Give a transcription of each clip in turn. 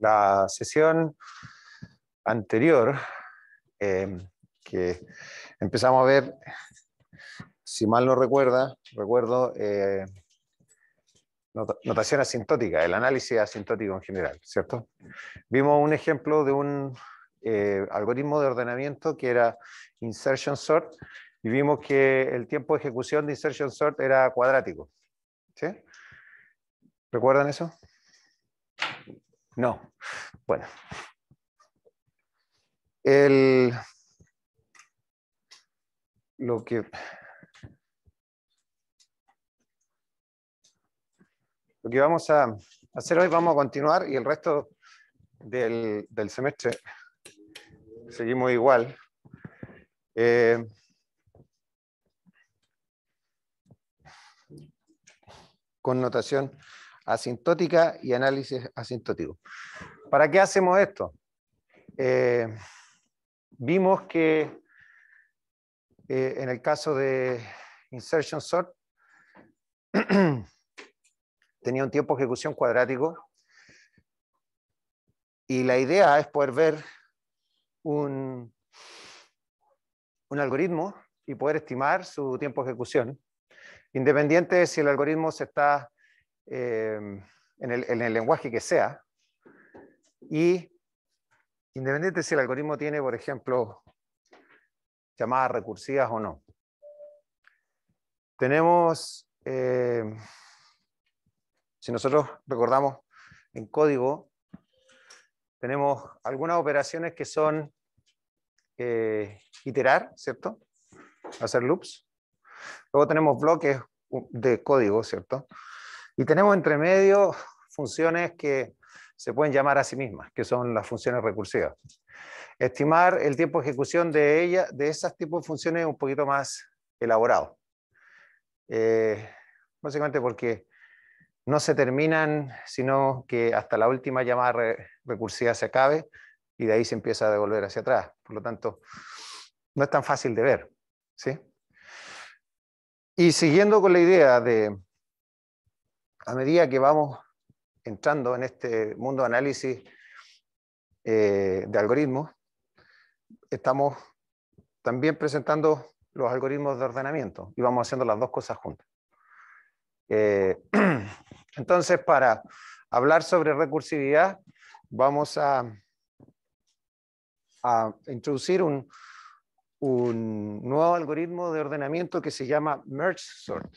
la sesión anterior, em, que empezamos a ver, si mal no recuerda, recuerdo eh, notación asintótica, el análisis asintótico en general, ¿cierto? Vimos un ejemplo de un eh, algoritmo de ordenamiento que era insertion sort y vimos que el tiempo de ejecución de insertion sort era cuadrático. ¿Recuerdan eso? No. Bueno. El, lo que... Lo que vamos a hacer hoy, vamos a continuar y el resto del, semestre seguimos igual. Eh, connotación asintótica y análisis asintótico. ¿Para qué hacemos esto? Eh, vimos que eh, en el caso de Insertion Sort, tenía un tiempo de ejecución cuadrático y la idea es poder ver un, un algoritmo y poder estimar su tiempo de ejecución, independiente de si el algoritmo se está Em, en, el, lenguaje que sea. Y independiente si el algoritmo tiene, por ejemplo, llamadas recursivas o no. Tenemos, em, si nosotros recordamos en código, tenemos algunas operaciones que son eh, iterar, ¿cierto? Hacer loops. Luego tenemos bloques de código, ¿cierto? Y tenemos entre medio funciones que se pueden llamar a sí mismas, que son las funciones recursivas. Estimar el tiempo de ejecución de, ella, de esas tipos de funciones es un poquito más elaborado. Eh, básicamente porque no se terminan, sino que hasta la última llamada recursiva se acabe y de ahí se empieza a devolver hacia atrás. Por lo tanto, no es tan fácil de ver. ¿sí? Y siguiendo con la idea de a medida que vamos entrando en este mundo de análisis eh, de algoritmos, estamos también presentando los algoritmos de ordenamiento y vamos haciendo las dos cosas juntas. Eh, entonces, para hablar sobre recursividad, vamos a, introducir un, un nuevo algoritmo de ordenamiento que se llama Merge Sort.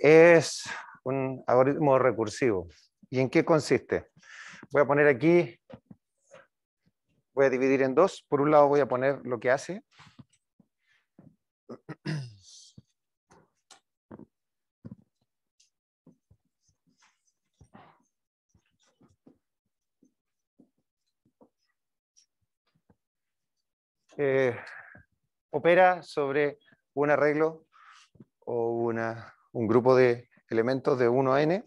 Es un algoritmo recursivo. ¿Y en qué consiste? Voy a poner aquí voy a dividir en dos. Por un lado voy a poner lo que hace. Eh, opera sobre un arreglo o un grupo de elementos de 1 a n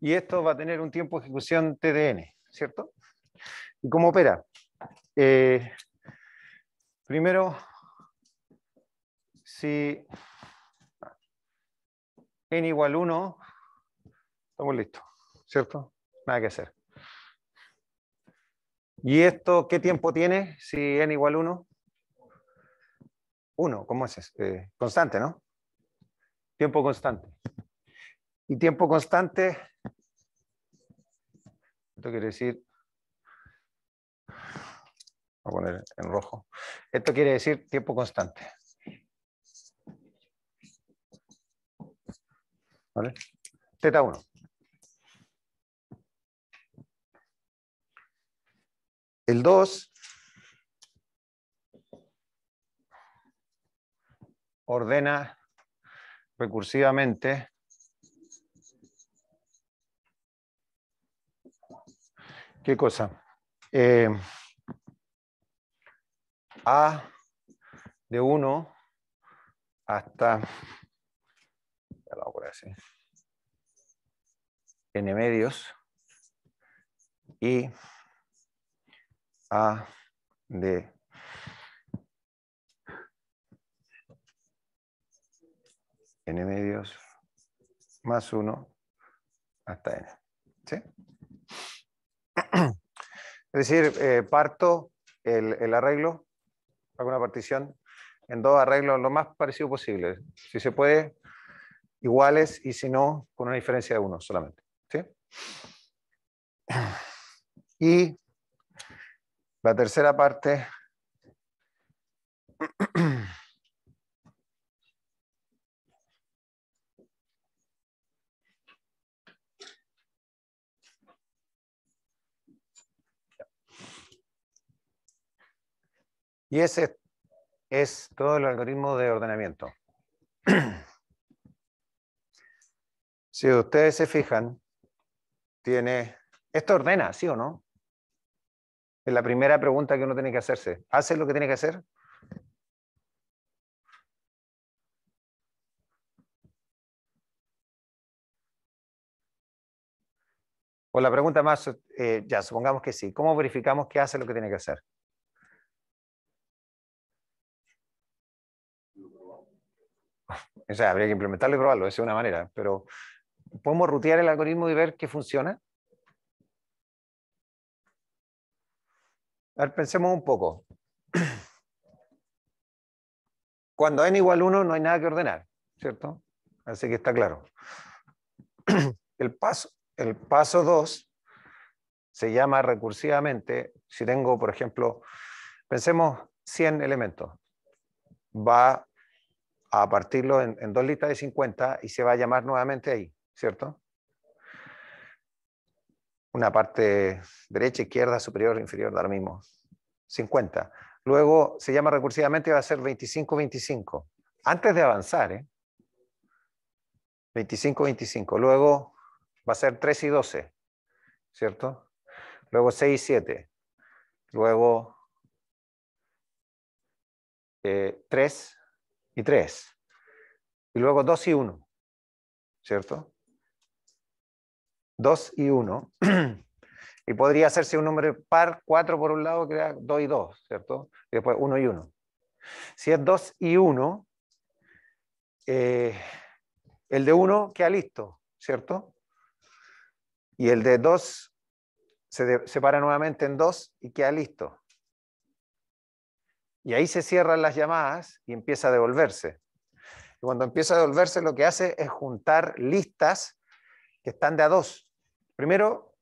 y esto va a tener un tiempo de ejecución TDN, ¿cierto? ¿Y cómo opera? Eh, primero, si n igual 1, estamos listos, ¿cierto? Nada que hacer. ¿Y esto qué tiempo tiene si n igual 1? 1, ¿cómo es? Eh, constante, ¿no? Tiempo constante. Y tiempo constante, esto quiere decir poner en rojo. Esto quiere decir tiempo constante. ¿Vale? Teta 1. El 2 ordena recursivamente ¿Qué cosa? Eh, a de 1 hasta, n medios y A de n medios más 1 hasta n. ¿Sí? Es decir, eh, parto el, el arreglo alguna partición, en dos arreglos lo más parecido posible. Si se puede, iguales y si no, con una diferencia de uno solamente. Y la tercera parte Y ese es todo el algoritmo de ordenamiento. si ustedes se fijan, tiene... Esto ordena, ¿sí o no? Es la primera pregunta que uno tiene que hacerse. ¿Hace lo que tiene que hacer? O la pregunta más, eh, ya, supongamos que sí. ¿Cómo verificamos que hace lo que tiene que hacer? O sea, habría que implementarlo y probarlo, esa es una manera. Pero podemos rutear el algoritmo y ver qué funciona. A ver, pensemos un poco. Cuando n igual 1 no hay nada que ordenar, ¿cierto? Así que está claro. El paso, el paso 2 se llama recursivamente, si tengo, por ejemplo, pensemos 100 elementos, va a partirlo en, dos listas de 50 y se va a llamar nuevamente ahí, ¿cierto? Una parte derecha, izquierda, superior, inferior, ahora mismo. 50. Luego se llama recursivamente y va a ser 25, 25. Antes de avanzar, ¿eh? 25, 25. Luego va a ser 3 y 12, ¿cierto? Luego 6 y 7. Luego 3, eh, y 3. Y luego 2 y 1, ¿cierto? 2 y 1. y podría hacerse un número par, 4 por un lado, crea 2 y 2, ¿cierto? Y después 1 y 1. Si es 2 y 1, eh, el de 1 queda listo, ¿cierto? Y el de 2 se separa nuevamente en 2 y queda listo. Y ahí se cierran las llamadas y empieza a devolverse. Y cuando empieza a devolverse, lo que hace es juntar listas que están de a dos. Primero,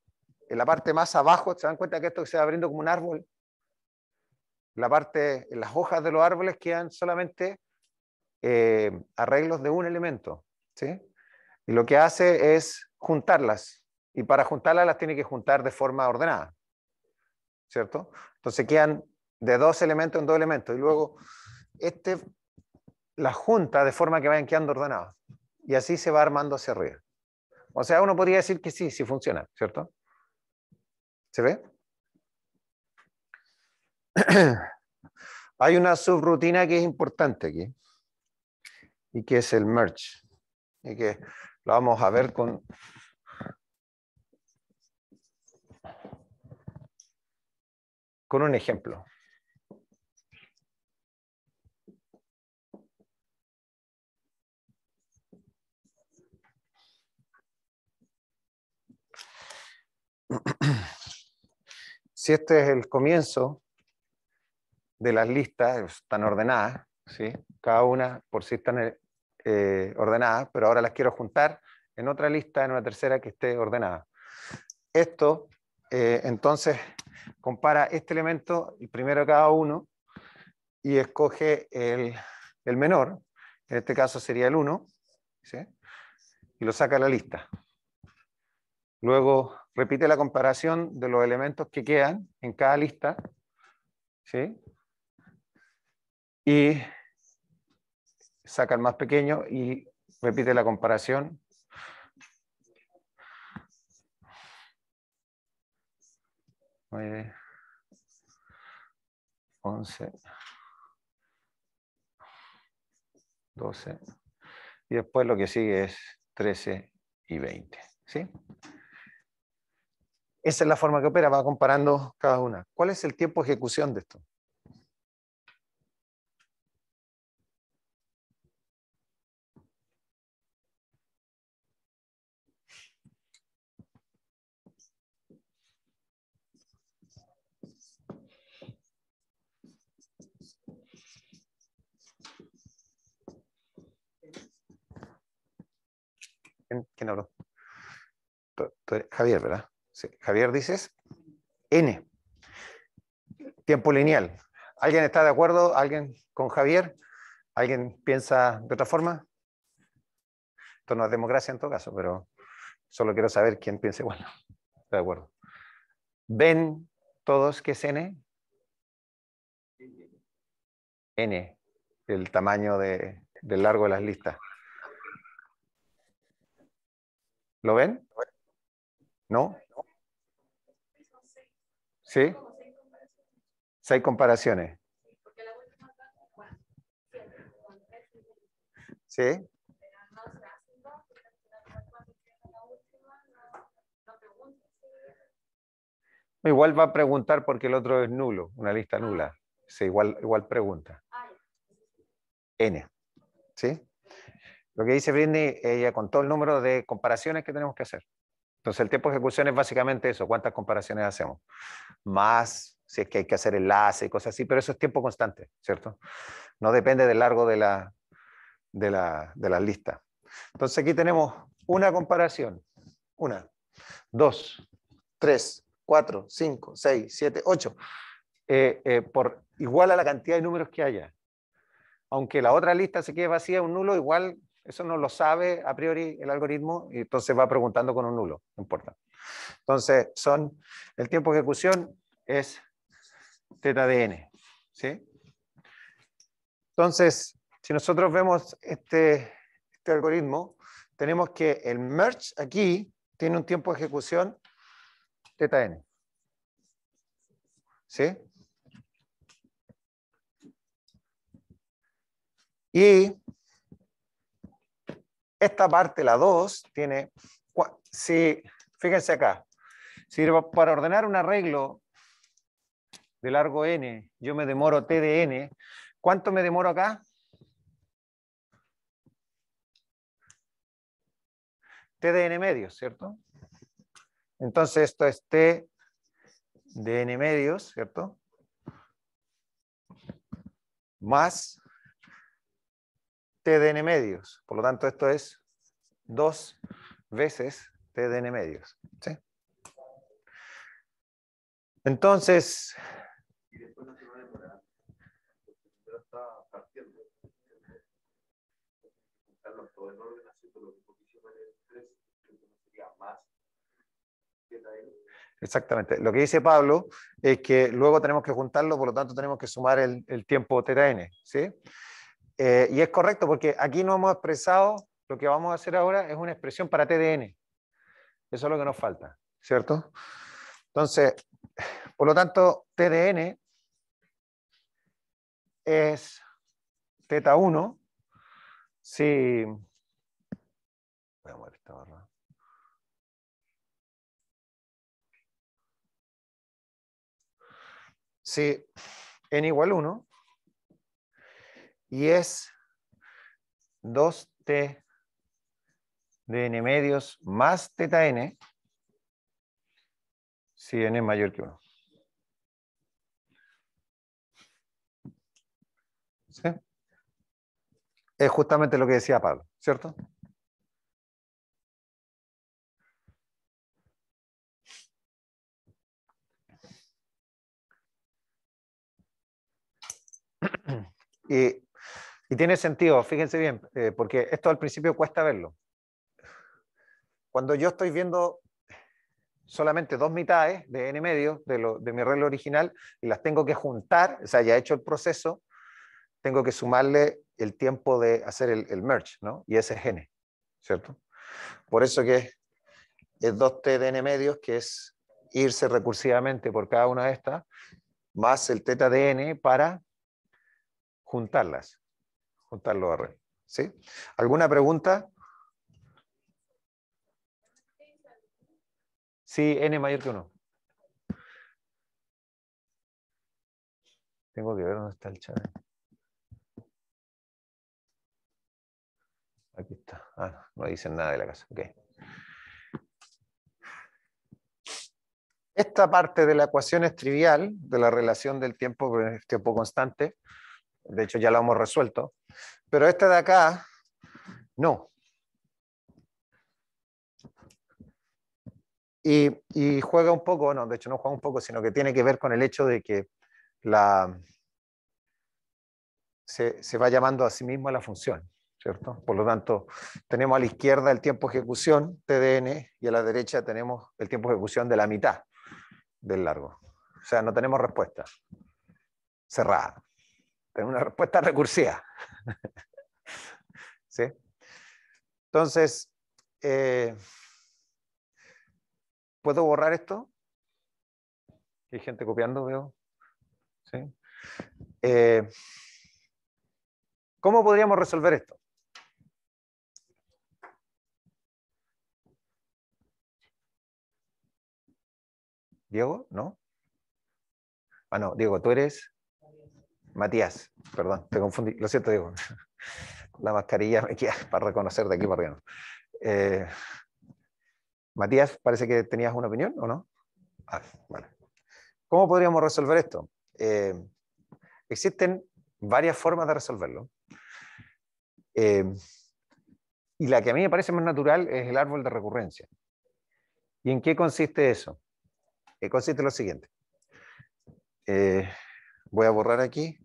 en la parte más abajo, se dan cuenta que esto se va abriendo como un árbol. La parte, en las hojas de los árboles quedan solamente eh, arreglos de un elemento. ¿sí? Y lo que hace es juntarlas. Y para juntarlas las tiene que juntar de forma ordenada. ¿Cierto? Entonces quedan de dos elementos en dos elementos. Y luego, este la junta de forma que vayan quedando ordenados. Y así se va armando hacia arriba. O sea, uno podría decir que sí, sí funciona, ¿cierto? ¿Se ve? Hay una subrutina que es importante aquí. Y que es el merge. Y que lo vamos a ver con con un ejemplo. si este es el comienzo de las listas, están ordenadas, ¿sí? cada una por sí están eh, eh ordenadas, pero ahora las quiero juntar en otra lista, en una tercera que esté ordenada. Esto, eh, entonces, compara este elemento, el primero de cada uno, y escoge el, menor, en este caso sería el 1, ¿sí? y lo saca a la lista. Luego repite la comparación de los elementos que quedan en cada lista, ¿sí? Y saca el más pequeño y repite la comparación. 11. once, doce, y después lo que sigue es 13 y 20, ¿sí? Esa es la forma que opera, va comparando cada una. ¿Cuál es el tiempo de ejecución de esto? ¿Quién, habló? Javier, ¿verdad? Javier, dices N. Tiempo lineal. ¿Alguien está de acuerdo? ¿Alguien con Javier? ¿Alguien piensa de otra forma? Esto no es democracia en todo caso, pero solo quiero saber quién piensa igual. de acuerdo. ¿Ven todos qué es N? N, el tamaño del largo de las listas. ¿Lo ven? ¿No? ¿Sí? Seis comparaciones. ¿Sí? Igual va a preguntar porque el otro es nulo, una lista nula. Sí, igual, igual pregunta. N. ¿Sí? Lo que dice Britney, ella contó el número de comparaciones que tenemos que hacer. Entonces el tiempo de ejecución es básicamente eso, cuántas comparaciones hacemos. Más si es que hay que hacer enlace y cosas así, pero eso es tiempo constante, ¿cierto? No depende del largo de la, de la, de la lista. Entonces aquí tenemos una comparación, una, dos, tres, cuatro, cinco, seis, siete, ocho, eh, eh, por igual a la cantidad de números que haya. Aunque la otra lista se quede vacía, un nulo, igual eso no lo sabe a priori el algoritmo y entonces va preguntando con un nulo, no importa. Entonces, son, el tiempo de ejecución es teta de n. ¿sí? Entonces, si nosotros vemos este, este algoritmo, tenemos que el merge aquí tiene un tiempo de ejecución teta n. ¿Sí? Y esta parte, la 2, tiene... Si, fíjense acá. Si para ordenar un arreglo de largo n, yo me demoro t de n, ¿cuánto me demoro acá? T de n medios, ¿cierto? Entonces esto es T de n medios, ¿cierto? Más TDN medios. Por lo tanto, esto es dos veces TDN medios. ¿sí? Entonces... Exactamente. Lo que dice Pablo es que luego tenemos que juntarlo, por lo tanto tenemos que sumar el, el tiempo Tdn ¿sí? Eh, y es correcto porque aquí no hemos expresado, lo que vamos a hacer ahora es una expresión para TDN. Eso es lo que nos falta, ¿cierto? Entonces, por lo tanto, TDN es teta 1 si... Voy a esta barra. Si n igual 1, y es 2t de n medios más teta n si n es mayor que uno Es justamente lo que decía Pablo, ¿cierto? Y tiene sentido, fíjense bien, eh, porque esto al principio cuesta verlo. Cuando yo estoy viendo solamente dos mitades de n medios de, mi arreglo original y las tengo que juntar, o sea, ya he hecho el proceso, tengo que sumarle el tiempo de hacer el, merge, ¿no? Y ese es n, ¿cierto? Por eso que es, es 2t de n medios, que es irse recursivamente por cada una de estas, más el teta de n para juntarlas. Juntarlo, a ¿Sí? ¿Alguna pregunta? Sí, n mayor que 1. Tengo que ver dónde está el chat. Aquí está. Ah, no, dicen nada de la casa. Ok. Esta parte de la ecuación es trivial, de la relación del tiempo, el tiempo constante, de hecho ya lo hemos resuelto, pero este de acá, no. Y, juega un poco, no, de hecho no juega un poco, sino que tiene que ver con el hecho de que la, se, va llamando a sí a la función, ¿cierto? Por lo tanto, tenemos a la izquierda el tiempo de ejecución, TDN, y a la derecha tenemos el tiempo de ejecución de la mitad del largo. O sea, no tenemos respuesta cerrada una respuesta recursiva. ¿Sí? Entonces, eh, ¿puedo borrar esto? Hay gente copiando, veo. Eh, ¿Cómo podríamos resolver esto? Diego, ¿no? Ah, no, Diego, tú eres Matías, perdón, te confundí, lo siento, digo, la mascarilla me queda para reconocer de aquí para arriba. Eh, Matías, parece que tenías una opinión, ¿o no? Ah, ¿Cómo podríamos resolver esto? Eh, existen varias formas de resolverlo. Eh, y la que a mí me parece más natural es el árbol de recurrencia. ¿Y en qué consiste eso? consiste lo siguiente. voy a borrar aquí.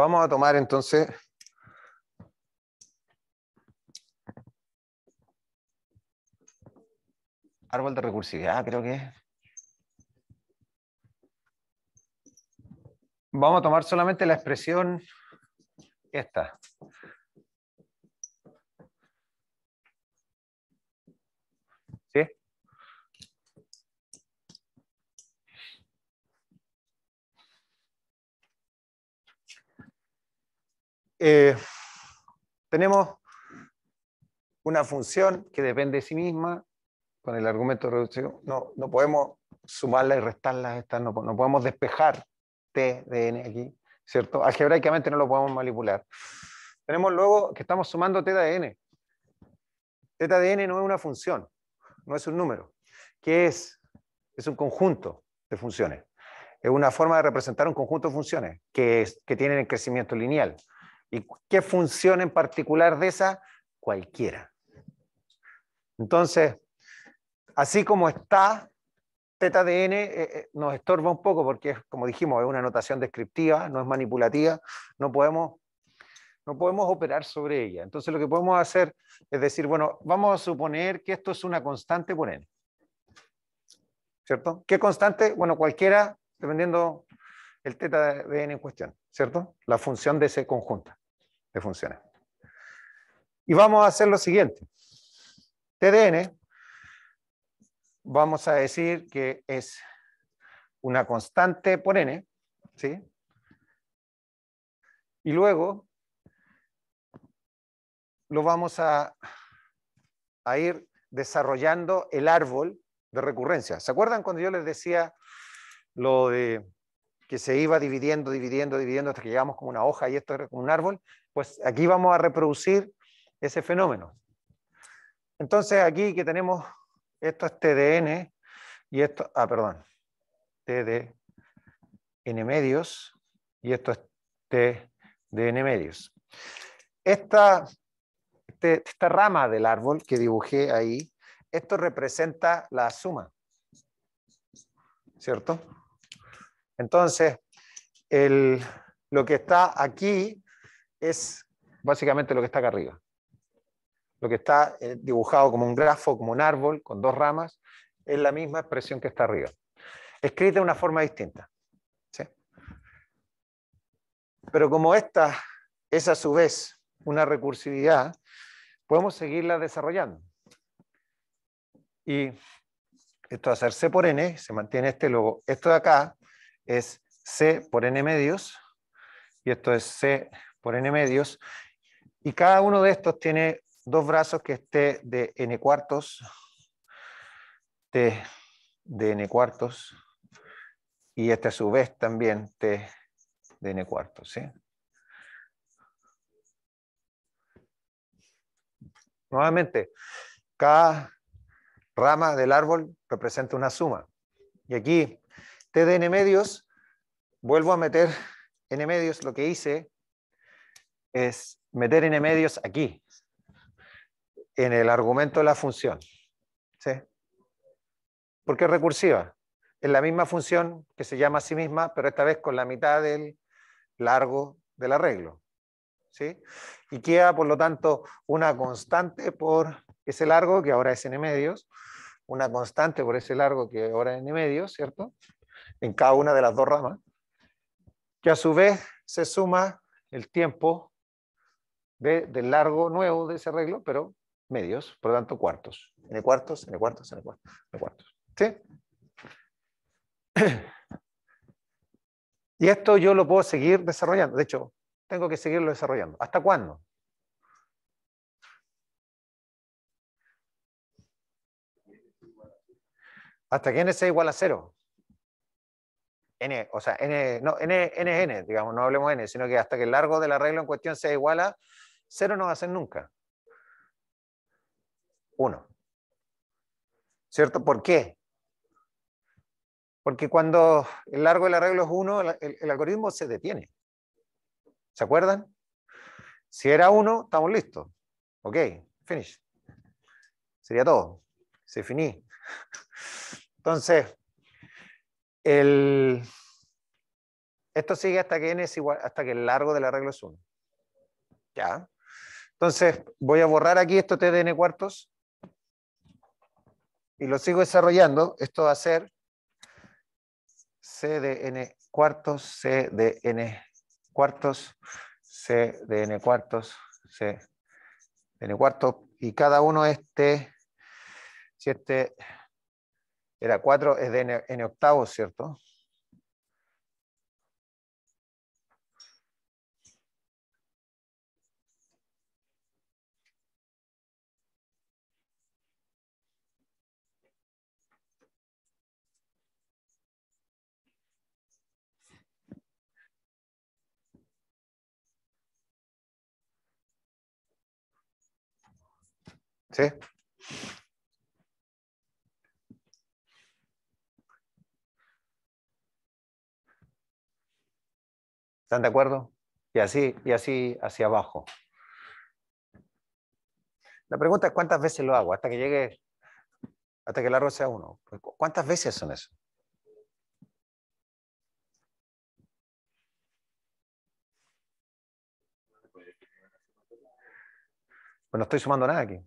Vamos a tomar entonces árbol de recursividad, creo que es. Vamos a tomar solamente la expresión esta. Eh, tenemos una función que depende de sí misma, con el argumento reducido, no, no podemos sumarla y restarla, estas no, no podemos despejar T de N aquí, ¿cierto? Algebraicamente no lo podemos manipular. Tenemos luego que estamos sumando T de N. T de N no es una función, no es un número. que es? Es un conjunto de funciones. Es una forma de representar un conjunto de funciones que, que tienen el crecimiento lineal. ¿Y qué función en particular de esa? Cualquiera. Entonces, así como está, teta de n eh, eh, nos estorba un poco porque, como dijimos, es una notación descriptiva, no es manipulativa, no podemos, no podemos operar sobre ella. Entonces lo que podemos hacer es decir, bueno, vamos a suponer que esto es una constante por n. ¿Cierto? ¿Qué constante? Bueno, cualquiera, dependiendo el teta de n en cuestión, ¿cierto? La función de ese conjunto le Y vamos a hacer lo siguiente. TDN, vamos a decir que es una constante por n, ¿sí? Y luego lo vamos a, a ir desarrollando el árbol de recurrencia. ¿Se acuerdan cuando yo les decía lo de que se iba dividiendo, dividiendo, dividiendo hasta que llegamos como una hoja y esto era como un árbol? pues aquí vamos a reproducir ese fenómeno. Entonces aquí que tenemos, esto es TDN y esto, ah, perdón, N medios y esto es TDN medios. Esta, medios. Este, esta rama del árbol que dibujé ahí, esto representa la suma, ¿cierto? Entonces, lo que está aquí es básicamente lo que está acá arriba. Lo que está eh, dibujado como un grafo, como un árbol, con dos ramas, es la misma expresión que está arriba. Escrita de una forma distinta. ¿sí? Pero como esta es a su vez una recursividad, podemos seguirla desarrollando. Y esto a ser C por N, se mantiene este logo. Esto de acá es C por N medios, y esto es C por n medios, y cada uno de estos tiene dos brazos que esté de n cuartos, t de n cuartos, y este a su vez también t de n cuartos. Nuevamente, cada rama del árbol representa una suma. Y aquí, t de n medios, vuelvo a meter n medios, lo que hice es meter n medios aquí, en el argumento de la función. ¿Sí? Porque es recursiva. Es la misma función que se llama a sí misma, pero esta vez con la mitad del largo del arreglo. ¿Sí? Y queda, por lo tanto, una constante por ese largo, que ahora es n medios, una constante por ese largo, que ahora es n medios, ¿cierto? En cada una de las dos ramas, que a su vez se suma el tiempo del largo nuevo de ese arreglo, pero medios, por lo tanto cuartos. N cuartos, N cuartos, N cuartos, N cuartos. ¿Sí? Y esto yo lo puedo seguir desarrollando. De hecho, tengo que seguirlo desarrollando. ¿Hasta cuándo? Hasta que n sea igual a cero. N, o sea, n, no, n, n n, digamos, no hablemos de n, sino que hasta que el largo del arreglo en cuestión sea igual a Cero no va a ser nunca. Uno. ¿Cierto? ¿Por qué? Porque cuando el largo del arreglo es uno, el, algoritmo se detiene. ¿Se acuerdan? Si era uno, estamos listos. Ok, finish. Sería todo. Se finí. Entonces, el, esto sigue hasta que n es igual, hasta que el largo del arreglo es uno ¿Ya? Entonces, voy a borrar aquí estos TDN cuartos y lo sigo desarrollando. Esto va a ser CDN cuartos, CDN cuartos, CDN cuartos, CDN cuartos. Y cada uno este, si este era 4, es de n octavos, ¿cierto? ¿Están de acuerdo? Y así, y así hacia abajo. La pregunta es cuántas veces lo hago hasta que llegue, hasta que el arroz sea uno. ¿Cuántas veces son eso? Pues no estoy sumando nada aquí.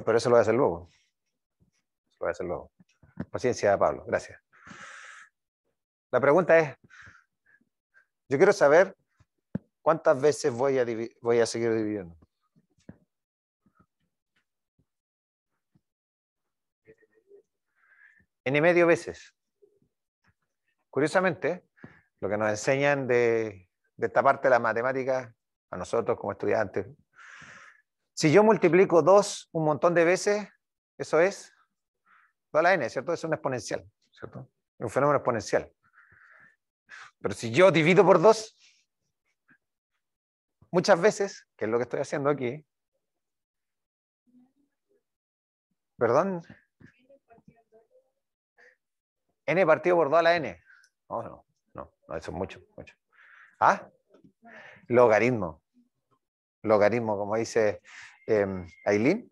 pero eso lo voy a hacer luego. Lo voy a hacer luego. Paciencia, Pablo. Gracias. La pregunta es, yo quiero saber cuántas veces voy a, voy a seguir dividiendo. N medio veces. Curiosamente, lo que nos enseñan de, de esta parte de la matemática, a nosotros como estudiantes, si yo multiplico 2 un montón de veces, eso es toda la n, ¿cierto? Es un exponencial, ¿cierto? un fenómeno exponencial. Pero si yo divido por 2, muchas veces, que es lo que estoy haciendo aquí, perdón, n partido por 2 a la n. No, no, no, eso es mucho, mucho. ¿Ah? Logaritmo logaritmo, como dice em, Aileen.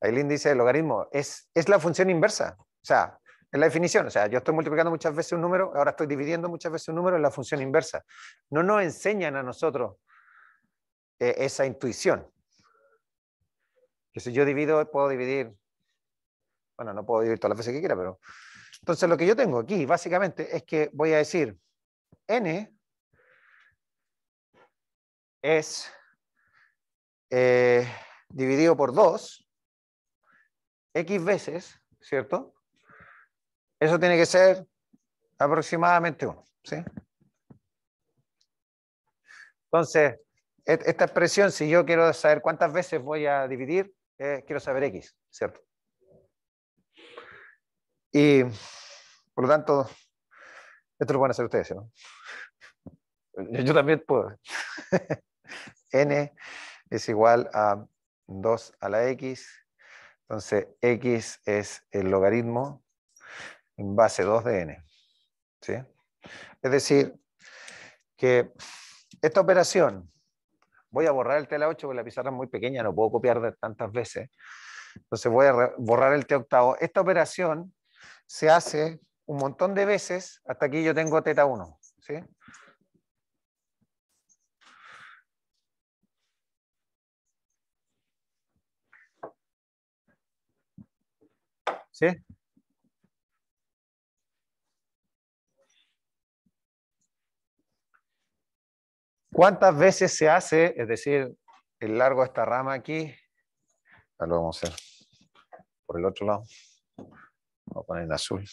Aileen dice el logaritmo, es, es la función inversa. O sea, es la definición. O sea, yo estoy multiplicando muchas veces un número, ahora estoy dividiendo muchas veces un número, es la función inversa. No nos enseñan a nosotros eh, esa intuición. Que si yo divido, puedo dividir. Bueno, no puedo dividir todas las veces que quiera, pero. Entonces, lo que yo tengo aquí, básicamente, es que voy a decir n es eh, dividido por 2, X veces, ¿cierto? Eso tiene que ser aproximadamente 1, ¿sí? Entonces, e-, esta expresión, si yo quiero saber cuántas veces voy a dividir, eh, quiero saber X, ¿cierto? Y, por lo tanto, esto lo pueden hacer ustedes, ¿no? Yo también puedo. N es igual a 2 a la x. Entonces, x es el logaritmo en base 2 de n. Es decir, que esta operación, voy a borrar el T la 8 porque la pizarra es muy pequeña, no puedo copiar de tantas veces. Entonces voy a borrar el T octavo. Esta operación se hace un montón de veces hasta aquí yo tengo teta 1. ¿sí? ¿Sí? ¿Cuántas veces se hace, es decir, el largo de esta rama aquí? lo vamos a hacer por el otro lado. Voy a poner en azul.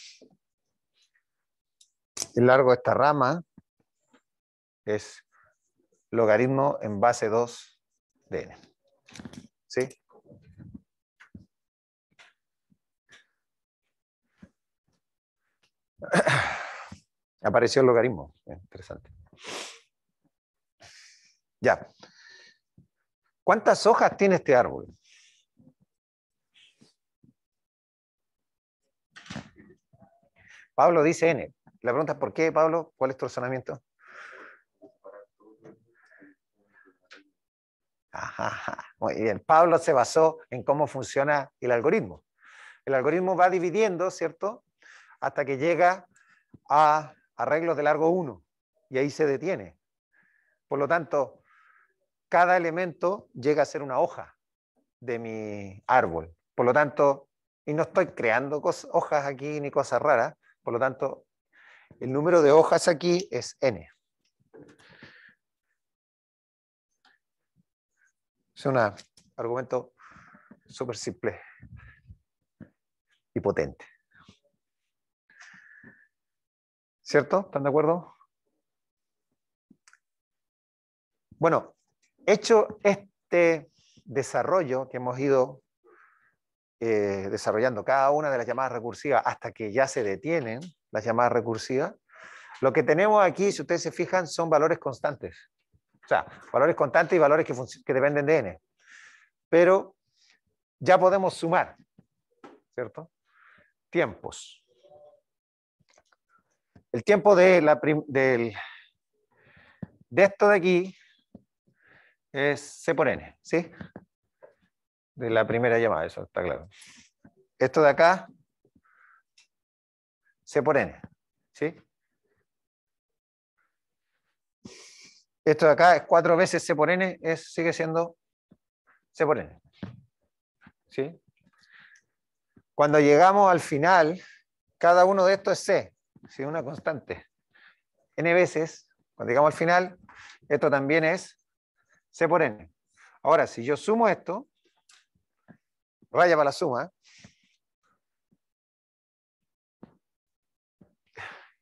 El largo de esta rama es logaritmo en base 2 de n. ¿Sí? Apareció el logaritmo. Eh, interesante. Ya. ¿Cuántas hojas tiene este árbol? Pablo dice N. La pregunta es ¿por qué, Pablo? ¿Cuál es tu razonamiento? Muy bien. Pablo se basó en cómo funciona el algoritmo. El algoritmo va dividiendo, ¿cierto? hasta que llega a arreglos de largo 1 y ahí se detiene. Por lo tanto, cada elemento llega a ser una hoja de mi árbol. Por lo tanto, y no estoy creando hojas aquí ni cosas raras, por lo tanto, el número de hojas aquí es n. Es un argumento súper simple y potente. ¿Cierto? ¿Están de acuerdo? Bueno, hecho este desarrollo que hemos ido eh, desarrollando cada una de las llamadas recursivas hasta que ya se detienen las llamadas recursivas, lo que tenemos aquí, si ustedes se fijan, son valores constantes. O sea, valores constantes y valores que dependen de n. Pero ya podemos sumar, ¿cierto? Tiempos el tiempo de, la de esto de aquí es C por N, ¿sí? De la primera llamada, eso está claro. Esto de acá, C por N, ¿sí? Esto de acá es cuatro veces C por N, es, sigue siendo C por N. ¿Sí? Cuando llegamos al final, cada uno de estos es C. ¿sí? una constante. n veces, cuando llegamos al final, esto también es c por n. Ahora, si yo sumo esto, raya para la suma.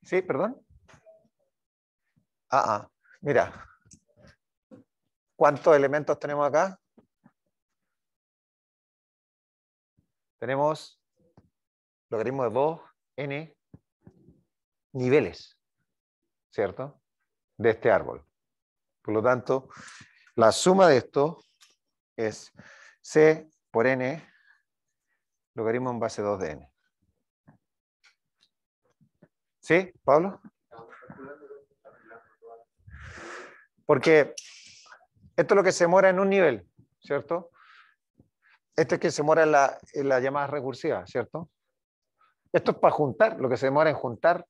¿Sí? ¿Perdón? Ah, ah, mira. ¿Cuántos elementos tenemos acá? Tenemos logaritmo de 2, n niveles, ¿cierto? De este árbol. Por lo tanto, la suma de esto es C por N logaritmo en base 2 de N. ¿Sí, Pablo? Porque esto es lo que se mora en un nivel, ¿cierto? Esto es que se mora en la, en la llamada recursiva, ¿cierto? Esto es para juntar, lo que se demora en juntar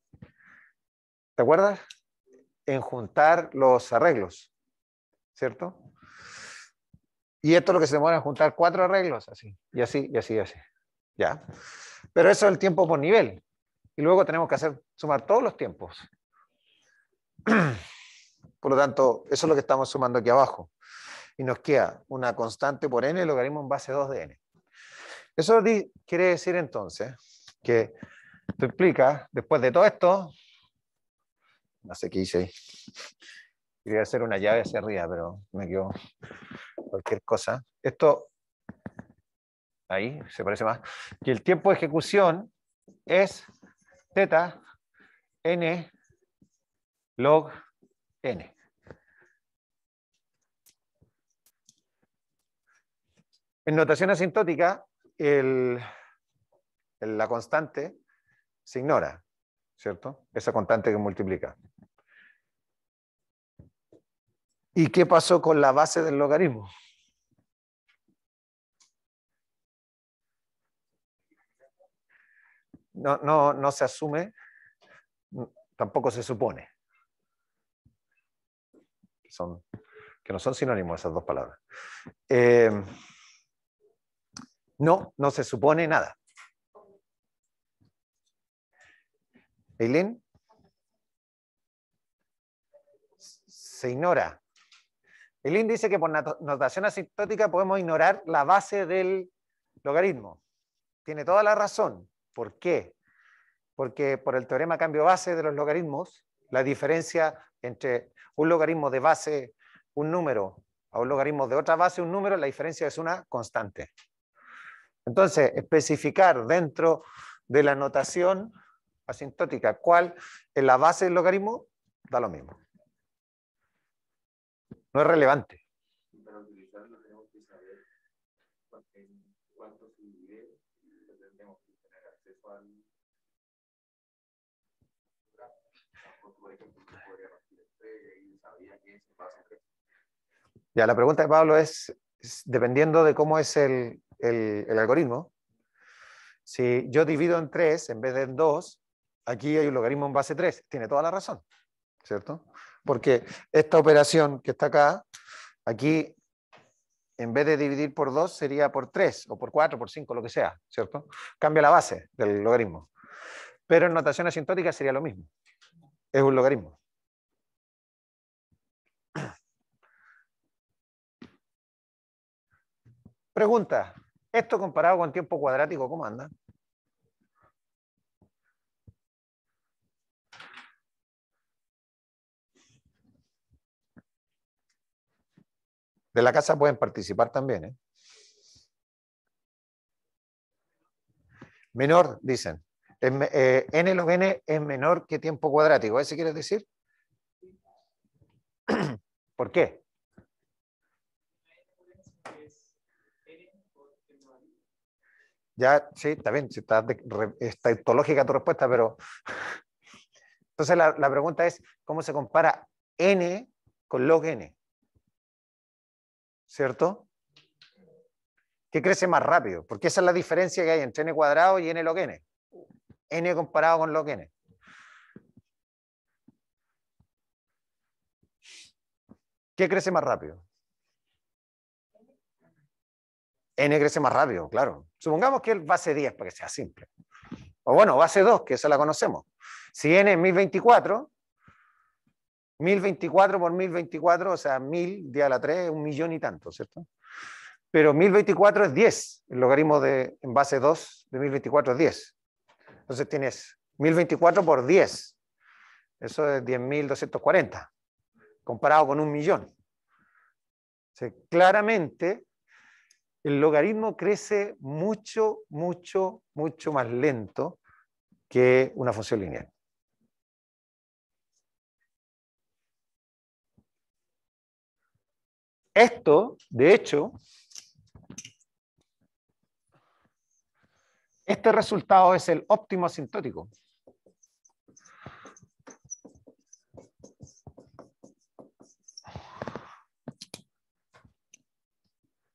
¿Te acuerdas? En juntar los arreglos, ¿cierto? Y esto es lo que se demora en juntar cuatro arreglos, así, y así, y así, y así. ¿Ya? Pero eso es el tiempo por nivel. Y luego tenemos que hacer, sumar todos los tiempos. Por lo tanto, eso es lo que estamos sumando aquí abajo. Y nos queda una constante por n logaritmo en base 2 de n. Eso quiere decir entonces que te explica, después de todo esto, no sé qué hice ahí. Quería hacer una llave hacia arriba, pero me quedó cualquier cosa. Esto, ahí, se parece más. Y el tiempo de ejecución es teta n log n. En notación asintótica, la constante se ignora, ¿cierto? Esa constante que multiplica. ¿Y qué pasó con la base del logaritmo? No, no, se asume, mm, tampoco se supone. Son, que no son sinónimos esas dos palabras. Eh, no, no se supone nada. Eileen, se ignora el dice que por notación asintótica podemos ignorar la base del logaritmo. Tiene toda la razón. ¿Por qué? Porque por el teorema cambio base de los logaritmos, la diferencia entre un logaritmo de base, un número, a un logaritmo de otra base, un número, la diferencia es una constante. Entonces, especificar dentro de la notación asintótica cuál es la base del logaritmo, da lo mismo no es relevante. tenemos que saber que tener acceso al ya, la pregunta de Pablo es, dependiendo de cómo es el, el, el algoritmo, si yo divido en 3 en vez de en 2, aquí hay un logaritmo en base 3. Tiene toda la razón, ¿cierto? porque esta operación que está acá, aquí, en vez de dividir por 2, sería por 3, o por 4, por 5, lo que sea, ¿cierto? Cambia la base del logaritmo. Pero en notación asintótica sería lo mismo. Es un logaritmo. Pregunta, ¿esto comparado con tiempo cuadrático, cómo anda? De la casa pueden participar también. ¿eh? Menor, dicen. Eh, n log n es menor que tiempo cuadrático. ¿Ese quieres decir? ¿Por qué? Ya, sí, está bien, está, está tu respuesta, pero... Entonces la, la pregunta es, ¿cómo se compara n con log n? ¿cierto? ¿Qué crece más rápido, porque esa es la diferencia que hay entre n cuadrado y n log n. n comparado con log n. ¿Qué crece más rápido? n crece más rápido, claro. Supongamos que es base 10, para que sea simple. O bueno, base 2, que esa la conocemos. Si n es 1024, 1024 por 1024, o sea, 1000 día a la 3, un millón y tanto, ¿cierto? Pero 1024 es 10, el logaritmo de, en base 2 de 1024 es 10. Entonces tienes 1024 por 10, eso es 10.240, comparado con un millón. claramente, el logaritmo crece mucho, mucho, mucho más lento que una función lineal. Esto, de hecho, este resultado es el óptimo asintótico.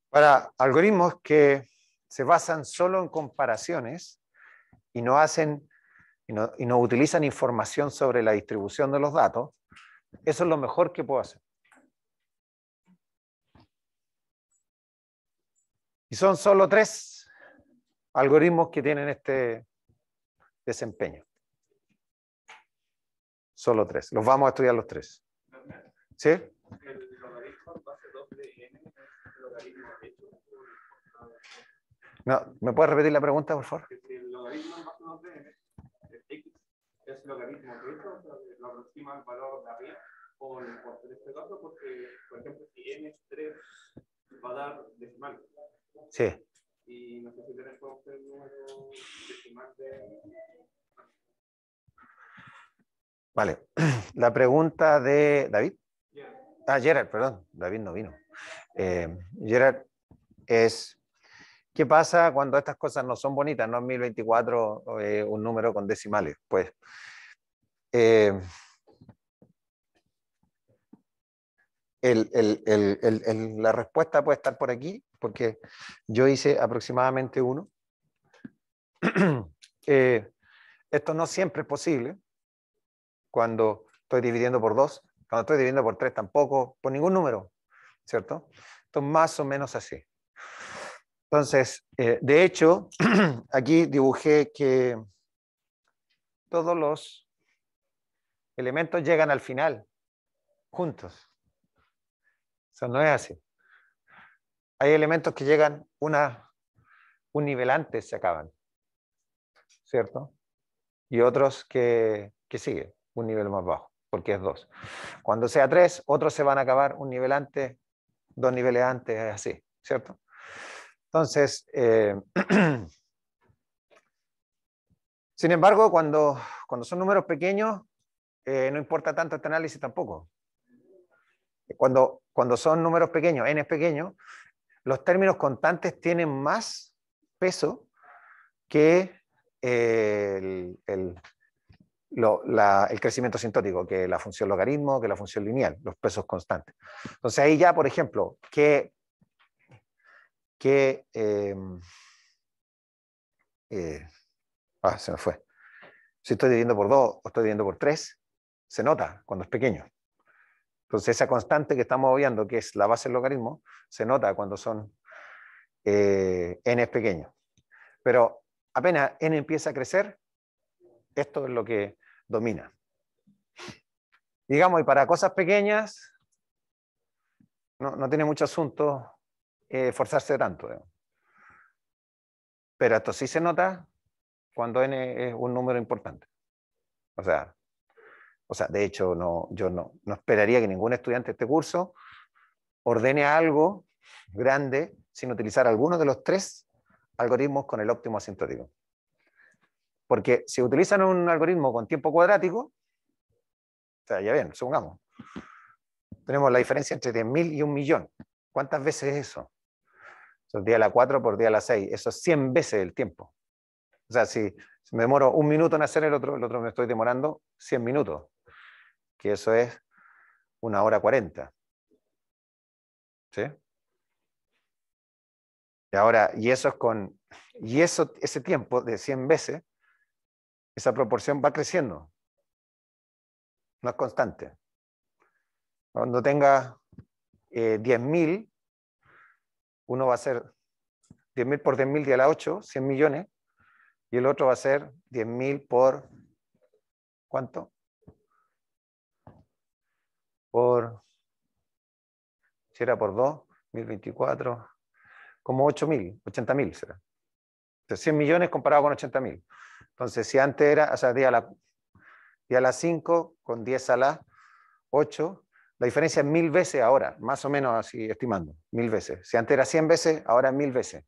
Para algoritmos que se basan solo en comparaciones y no hacen y no utilizan información sobre la distribución de los datos, eso es lo mejor que puedo hacer. Y son solo tres algoritmos que tienen este desempeño. Solo tres. Los vamos a estudiar los tres. ¿Sí? No, ¿Me puedes repetir la pregunta, por favor? El logaritmo en base 2 de x es logaritmo de esto, lo aproxima al valor de arriba por, por este caso, porque, por ejemplo, si n es 3 va a dar decimal. Sí. Y no sé si este de... Vale. La pregunta de David. Ah, Gerard, perdón. David no vino. Eh, Gerard, es... ¿Qué pasa cuando estas cosas no son bonitas? No es 1024 eh, un número con decimales. Pues... Eh, la respuesta puede estar por aquí, porque yo hice aproximadamente uno. Eh, esto no siempre es posible. Cuando estoy dividiendo por dos, cuando estoy dividiendo por tres tampoco, por ningún número, ¿cierto? Esto es más o menos así. Entonces, eh, de hecho, aquí dibujé que todos los elementos llegan al final, juntos no es así. Hay elementos que llegan una, un nivel antes, se acaban, ¿cierto? Y otros que, que siguen, un nivel más bajo, porque es dos. Cuando sea tres, otros se van a acabar un nivel antes, dos niveles antes, es así, ¿cierto? Entonces, eh, sin embargo, cuando, cuando son números pequeños, eh, no importa tanto este análisis tampoco. Cuando, cuando son números pequeños, n es pequeño, los términos constantes tienen más peso que eh, el, crecimiento sintótico, que la función logaritmo, que la función lineal, los pesos constantes. Entonces ahí ya, por ejemplo, que, que em, eh, ah, se me fue. Si estoy dividiendo por 2 o estoy dividiendo por 3, se nota cuando es pequeño. Entonces, esa constante que estamos obviando, que es la base del logaritmo, se nota cuando son eh, n pequeños. Pero apenas n empieza a crecer, esto es lo que domina. Digamos, y para cosas pequeñas, no, tiene mucho asunto eh, esforzarse forzarse tanto. Pero esto sí se nota cuando n es un número importante. O sea, o sea, de hecho, yo no, esperaría que ningún estudiante de este curso ordene algo grande sin utilizar alguno de los tres algoritmos con el óptimo asintótico. Porque si utilizan un algoritmo con tiempo cuadrático, o sea, ya bien, supongamos, tenemos la diferencia entre 10.000 y un millón. ¿Cuántas veces es eso? Eso día a la 4 por día a la 6. Eso es 100 veces el tiempo. O sea, si me demoro un minuto en hacer el otro, el otro me estoy demorando 100 minutos que eso es una hora 40. ¿Sí? Y ahora, y eso es con, y eso, ese tiempo de 100 veces, esa proporción va creciendo. No es constante. Cuando tenga 10.000, eh, uno va a ser 10.000 por 10.000 de a la 8, 100 millones, y el otro va a ser 10.000 por, ¿cuánto? por, si era por 2, 1024, como 8.000, mil será. Entonces, 100 millones comparado con mil Entonces, si antes era, o sea, 10 a, la, 10 a la 5 con 10 a la 8, la diferencia es mil veces ahora, más o menos así estimando, mil veces. Si antes era 100 veces, ahora mil veces.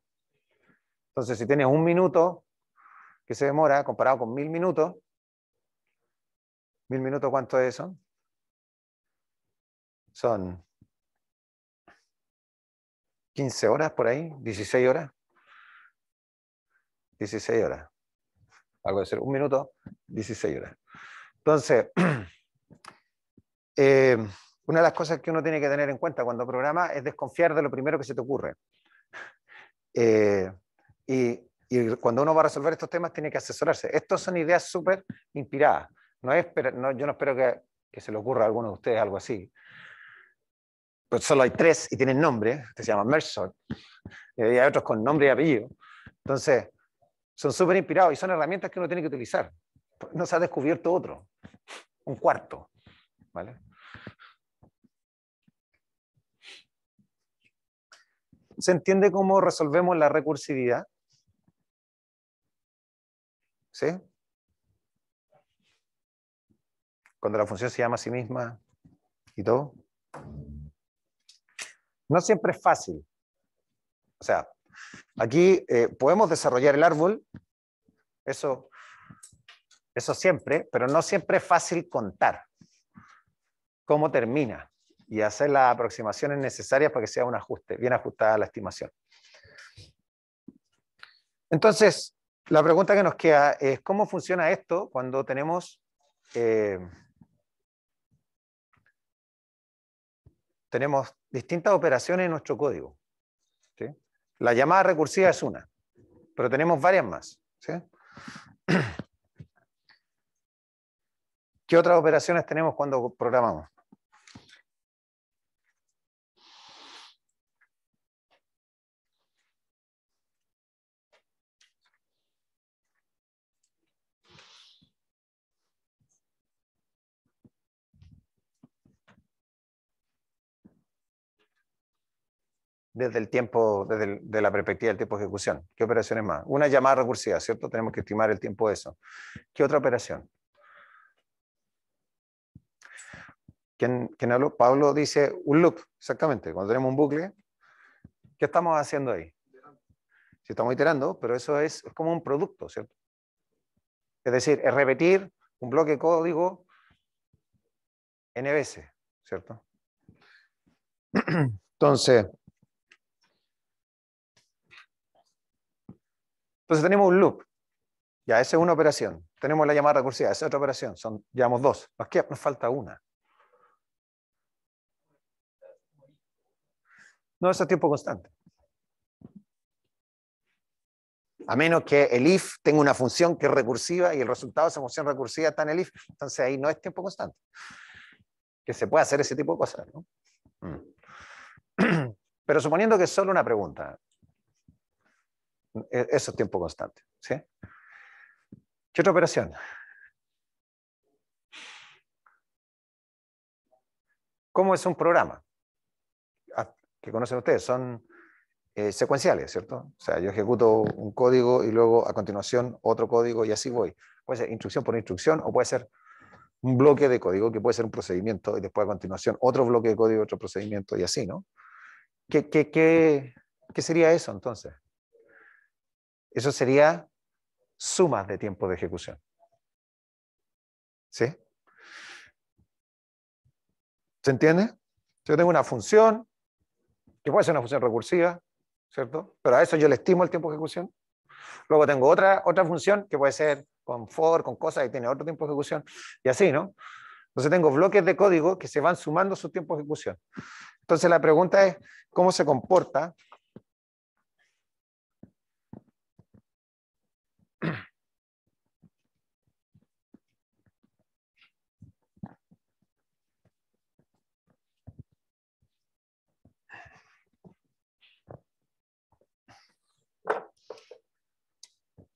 Entonces, si tienes un minuto que se demora comparado con mil minutos, mil minutos, ¿cuánto es eso? son 15 horas por ahí, 16 horas. 16 horas. Algo de ser un minuto, 16 horas. Entonces, eh, una de las cosas que uno tiene que tener en cuenta cuando programa es desconfiar de lo primero que se te ocurre. Eh, y, cuando uno va a resolver estos temas tiene que asesorarse. Estas son ideas súper inspiradas. es, yo no espero que, se le ocurra a alguno de ustedes algo así solo hay tres y tienen nombre, que se llama Mersor. y hay otros con nombre y apellido. Entonces, son súper inspirados y son herramientas que uno tiene que utilizar. No se ha descubierto otro, un cuarto. ¿vale? ¿Se entiende cómo resolvemos la recursividad? ¿Sí? Cuando la función se llama a sí misma y todo no siempre es fácil. O sea, aquí eh, podemos desarrollar el árbol, eso, eso siempre, pero no siempre es fácil contar cómo termina y hacer las aproximaciones necesarias para que sea un ajuste, bien ajustada a la estimación. Entonces, la pregunta que nos queda es cómo funciona esto cuando tenemos eh, tenemos distintas operaciones en nuestro código. La llamada recursiva es una, pero tenemos varias más. ¿Qué otras operaciones tenemos cuando programamos? desde el tiempo, desde la perspectiva del tiempo de ejecución. ¿Qué operaciones más? Una llamada recursiva, ¿cierto? Tenemos que estimar el tiempo de eso. ¿Qué otra operación? ¿Quién, habló? Pablo dice un loop, exactamente. Cuando tenemos un bucle, ¿qué estamos haciendo ahí? Si estamos iterando, pero eso es, es como un producto, ¿cierto? Es decir, es repetir un bloque de código n veces, ¿cierto? Entonces, Entonces tenemos un loop. Ya, esa es una operación. Tenemos la llamada recursiva, esa es otra operación. Son, llevamos dos. Nos, qué? nos falta una. No, eso es tiempo constante. A menos que el if tenga una función que es recursiva y el resultado de esa función recursiva está en el if. Entonces ahí no es tiempo constante. Que se puede hacer ese tipo de cosas. Mm. Pero suponiendo que es solo una pregunta, eso es tiempo constante. ¿sí? ¿Qué otra operación? ¿Cómo es un programa? Ah, que conocen ustedes, son eh, secuenciales, ¿cierto? O sea, yo ejecuto un código y luego a continuación otro código y así voy. Puede ser instrucción por instrucción o puede ser un bloque de código que puede ser un procedimiento y después a continuación otro bloque de código, otro procedimiento y así, ¿no? qué sería eso entonces? Eso sería sumas de tiempo de ejecución. ¿Sí? ¿Se entiende? Yo tengo una función, que puede ser una función recursiva, ¿cierto? Pero a eso yo le estimo el tiempo de ejecución. Luego tengo otra, otra función que puede ser con for, con cosas, y tiene otro tiempo de ejecución, y así, ¿no? Entonces tengo bloques de código que se van sumando su tiempo de ejecución. Entonces la pregunta es, ¿cómo se comporta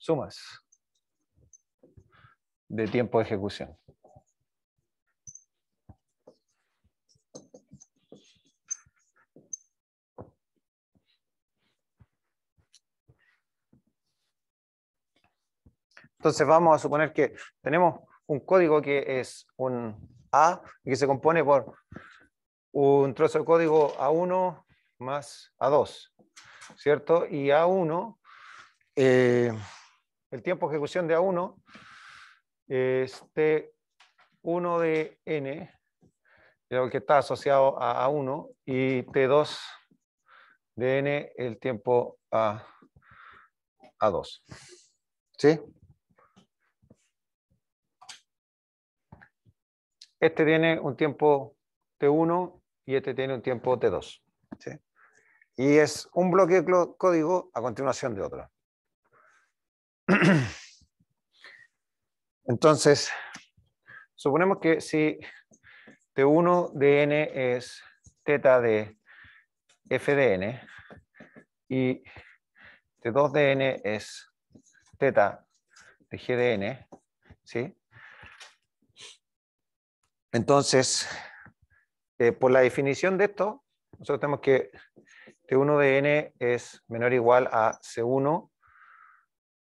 sumas de tiempo de ejecución. Entonces vamos a suponer que tenemos un código que es un A y que se compone por un trozo de código A1 más A2, ¿cierto? Y A1 eh, el tiempo de ejecución de A1 es T1 de N, que está asociado a A1, y T2 de N, el tiempo a, A2. ¿Sí? Este tiene un tiempo T1 y este tiene un tiempo T2. ¿sí? Y es un bloque de código a continuación de otro. Entonces, suponemos que si T1 de n es teta de f de n y T2 de n es teta de g de n, ¿sí? Entonces, eh, por la definición de esto, nosotros tenemos que T1 de n es menor o igual a C1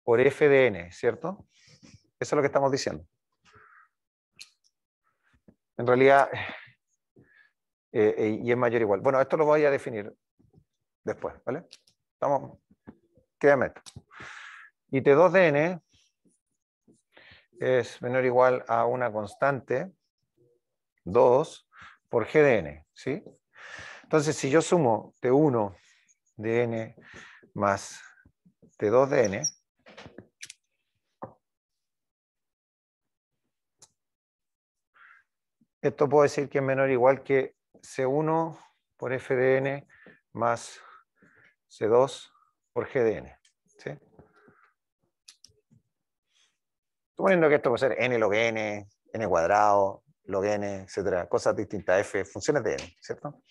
por F de N, ¿cierto? Eso es lo que estamos diciendo. En realidad, eh, eh, y es mayor o igual. Bueno, esto lo voy a definir después, ¿vale? Estamos, quédame esto. Y T2 de n es menor o igual a una constante, 2, por g de n, ¿sí? Entonces, si yo sumo T1 de n más T2 de n, Esto puedo decir que es menor o igual que C1 por F de N más C2 por G GDN. ¿sí? Suponiendo que esto puede ser n log n, n cuadrado, log n, etcétera, cosas distintas, f, funciones de n, ¿cierto?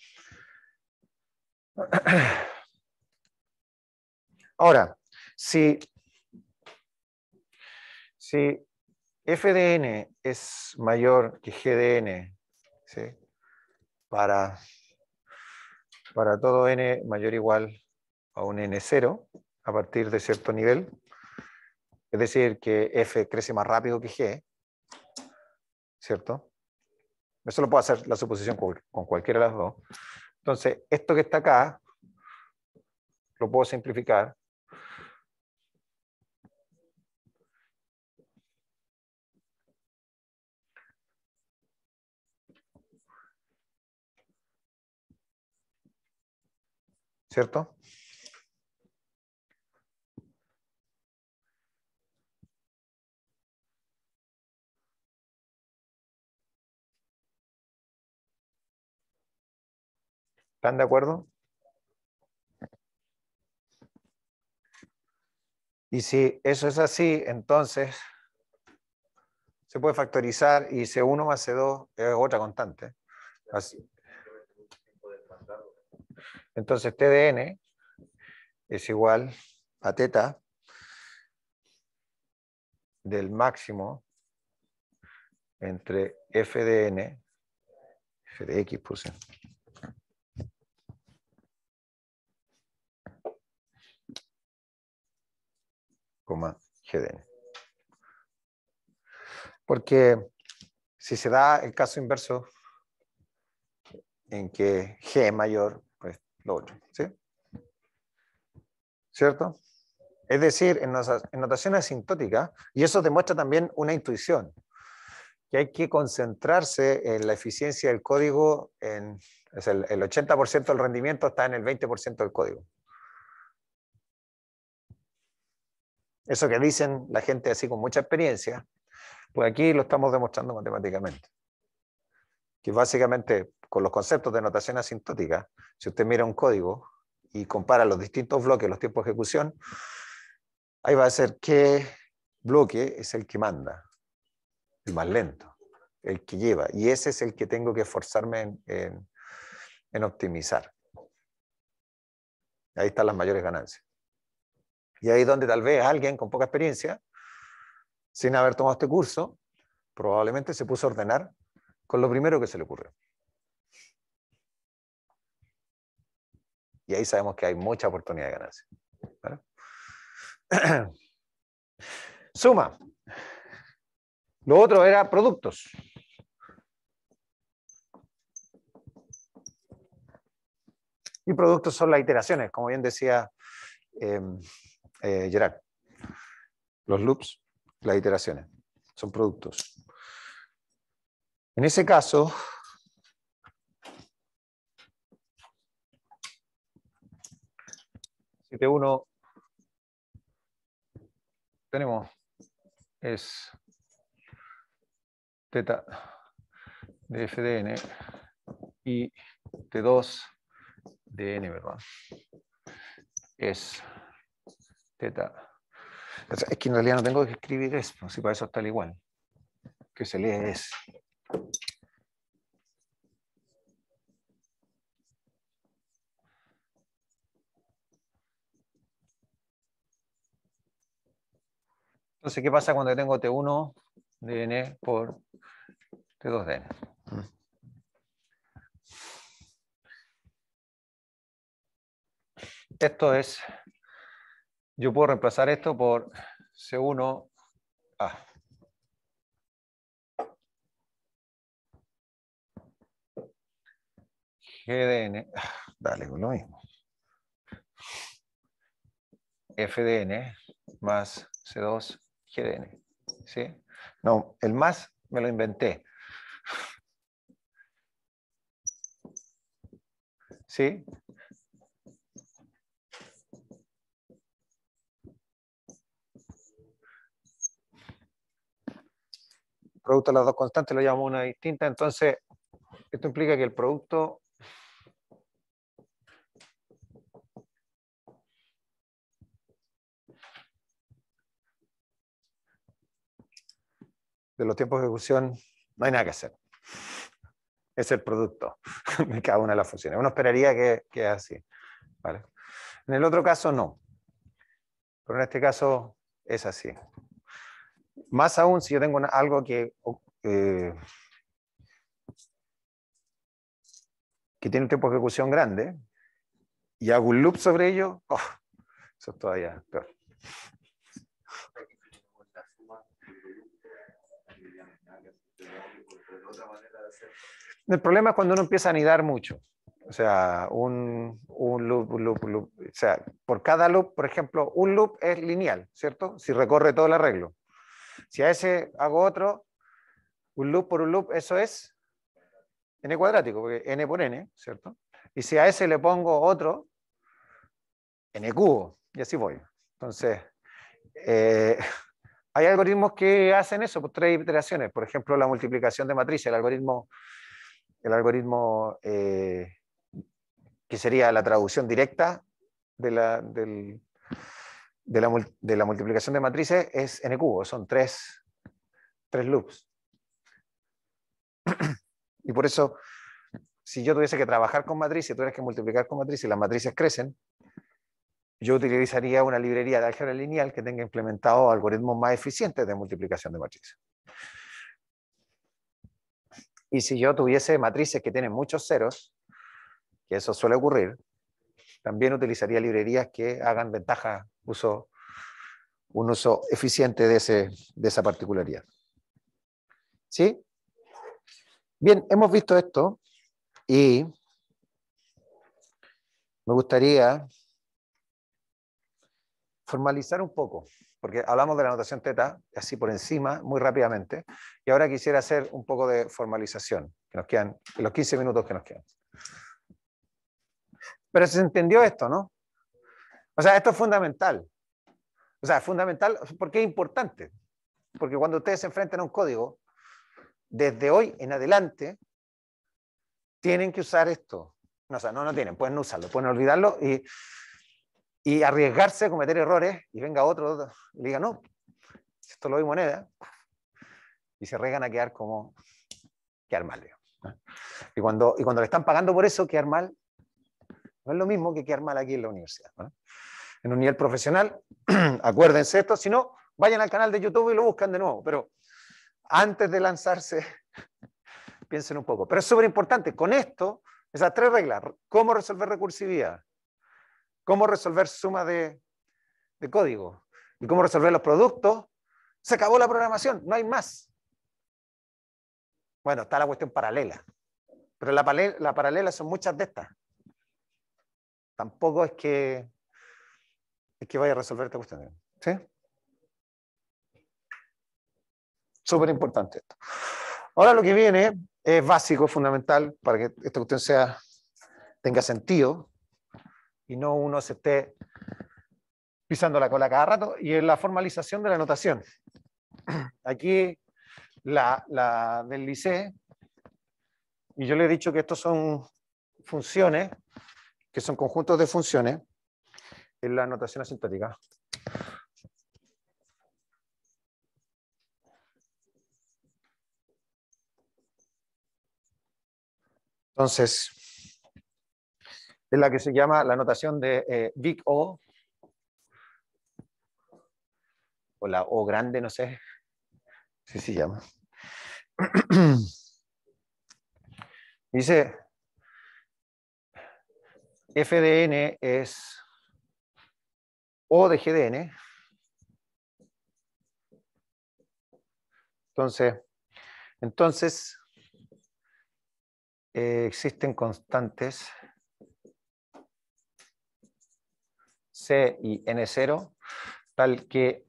Ahora, si, si FDN es mayor que GDN de para, para todo n mayor o igual a un n0 a partir de cierto nivel, es decir, que f crece más rápido que g, ¿cierto? Eso lo puedo hacer la suposición con cualquiera de las dos. Entonces, esto que está acá, lo puedo simplificar ¿cierto? ¿Están de acuerdo? Y si eso es así, entonces se puede factorizar y c uno más C2 es otra constante. Así. Entonces T N es igual a teta del máximo entre f de n, f de x puse, coma g n. Porque si se da el caso inverso, en que g mayor lo otro. ¿sí? ¿Cierto? Es decir, en, notación asintótica, y eso demuestra también una intuición, que hay que concentrarse en la eficiencia del código, en, es el, el 80% del rendimiento está en el 20% del código. Eso que dicen la gente así con mucha experiencia, pues aquí lo estamos demostrando matemáticamente. Que básicamente con los conceptos de notación asintótica, si usted mira un código y compara los distintos bloques, los tiempos de ejecución, ahí va a ser qué bloque es el que manda, el más lento, el que lleva. Y ese es el que tengo que esforzarme en, optimizar. Ahí están las mayores ganancias. Y ahí es donde tal vez alguien con poca experiencia, sin haber tomado este curso, probablemente se puso a ordenar con lo primero que se le ocurrió. Y ahí sabemos que hay mucha oportunidad de ganancia. Suma. Lo otro era productos. Y productos son las iteraciones, como bien decía em, eh, Gerard. Los loops, las iteraciones, son productos. En ese caso, T1 tenemos es teta de f de n y t2 de n, ¿verdad? Es teta. Es que en realidad no tengo que escribir esto, si para eso está el igual. Que se lee es. Entonces, ¿qué pasa cuando tengo T1 de n por T2 de n? Esto es, yo puedo reemplazar esto por C1A. GDN, dale con lo mismo. FDN más C2 GDN. ¿sí? No, el más me lo inventé. ¿Sí? Producto de las dos constantes lo llamamos una distinta, entonces esto implica que el producto de los tiempos de ejecución, no hay nada que hacer. Es el producto de cada una de las funciones. Uno esperaría que, que así. ¿vale? En el otro caso, no. Pero en este caso es así. Más aún si yo tengo algo que, eh, que tiene un tiempo de ejecución grande y hago un loop sobre ello, oh, eso es todavía peor. El problema es cuando uno empieza a anidar mucho. O sea, un, un loop, loop, loop. O sea, por cada loop, por ejemplo, un loop es lineal, ¿cierto? Si recorre todo el arreglo. Si a ese hago otro, un loop por un loop, eso es n cuadrático, porque n por n, ¿cierto? Y si a ese le pongo otro, n cubo, y así voy. Entonces, eh, hay algoritmos que hacen eso por pues, tres iteraciones. Por ejemplo, la multiplicación de matrices, el algoritmo, el algoritmo eh, que sería la traducción directa de la, de la, multiplicación de matrices es n cubo, son tres, tres loops. Y por eso, si yo tuviese que trabajar con matrices, tuvieras que multiplicar con matrices, y las matrices crecen, yo utilizaría una librería de álgebra lineal que tenga implementado algoritmos más eficientes de multiplicación de matrices. Y si yo tuviese matrices que tienen muchos ceros, que eso suele ocurrir, también utilizaría librerías que hagan ventaja, uso, un uso eficiente de, ese, de esa particularidad. ¿Sí? Bien, hemos visto esto y me gustaría formalizar un poco, porque hablamos de la notación teta, así por encima, muy rápidamente, y ahora quisiera hacer un poco de formalización, que nos quedan los 15 minutos que nos quedan. Pero se entendió esto, ¿no? O sea, esto es fundamental. O sea, es fundamental porque es importante. Porque cuando ustedes se enfrentan a un código, desde hoy en adelante, tienen que usar esto. No, o sea, no, no tienen, pueden no usarlo, pueden olvidarlo y y arriesgarse a cometer errores y venga otro, otro diga, no, esto lo doy moneda, y se arriesgan a quedar como, quedar mal. Y cuando, y cuando le están pagando por eso, quedar mal, no es lo mismo que quedar mal aquí en la universidad. En un nivel profesional, acuérdense esto, si no, vayan al canal de YouTube y lo buscan de nuevo, pero antes de lanzarse, piensen un poco. Pero es súper importante, con esto, esas tres reglas, cómo resolver recursividad, cómo resolver suma de, código y cómo resolver los productos, se acabó la programación, no hay más. Bueno, está la cuestión paralela, pero la, paralela, son muchas de estas. Tampoco es que, que vaya a resolver esta cuestión. ¿Sí? Súper importante esto. Ahora lo que viene es básico, fundamental, para que esta cuestión tenga sentido y no uno se esté pisando la cola cada rato, y en la formalización de la notación. Aquí la, la del y yo le he dicho que estos son funciones, que son conjuntos de funciones, en la notación asintótica. Entonces, es la que se llama la notación de Big eh, O, o la O grande, no sé si se llama. Dice, FDN es O de GDN. Entonces, entonces eh, existen constantes C y N0, tal que,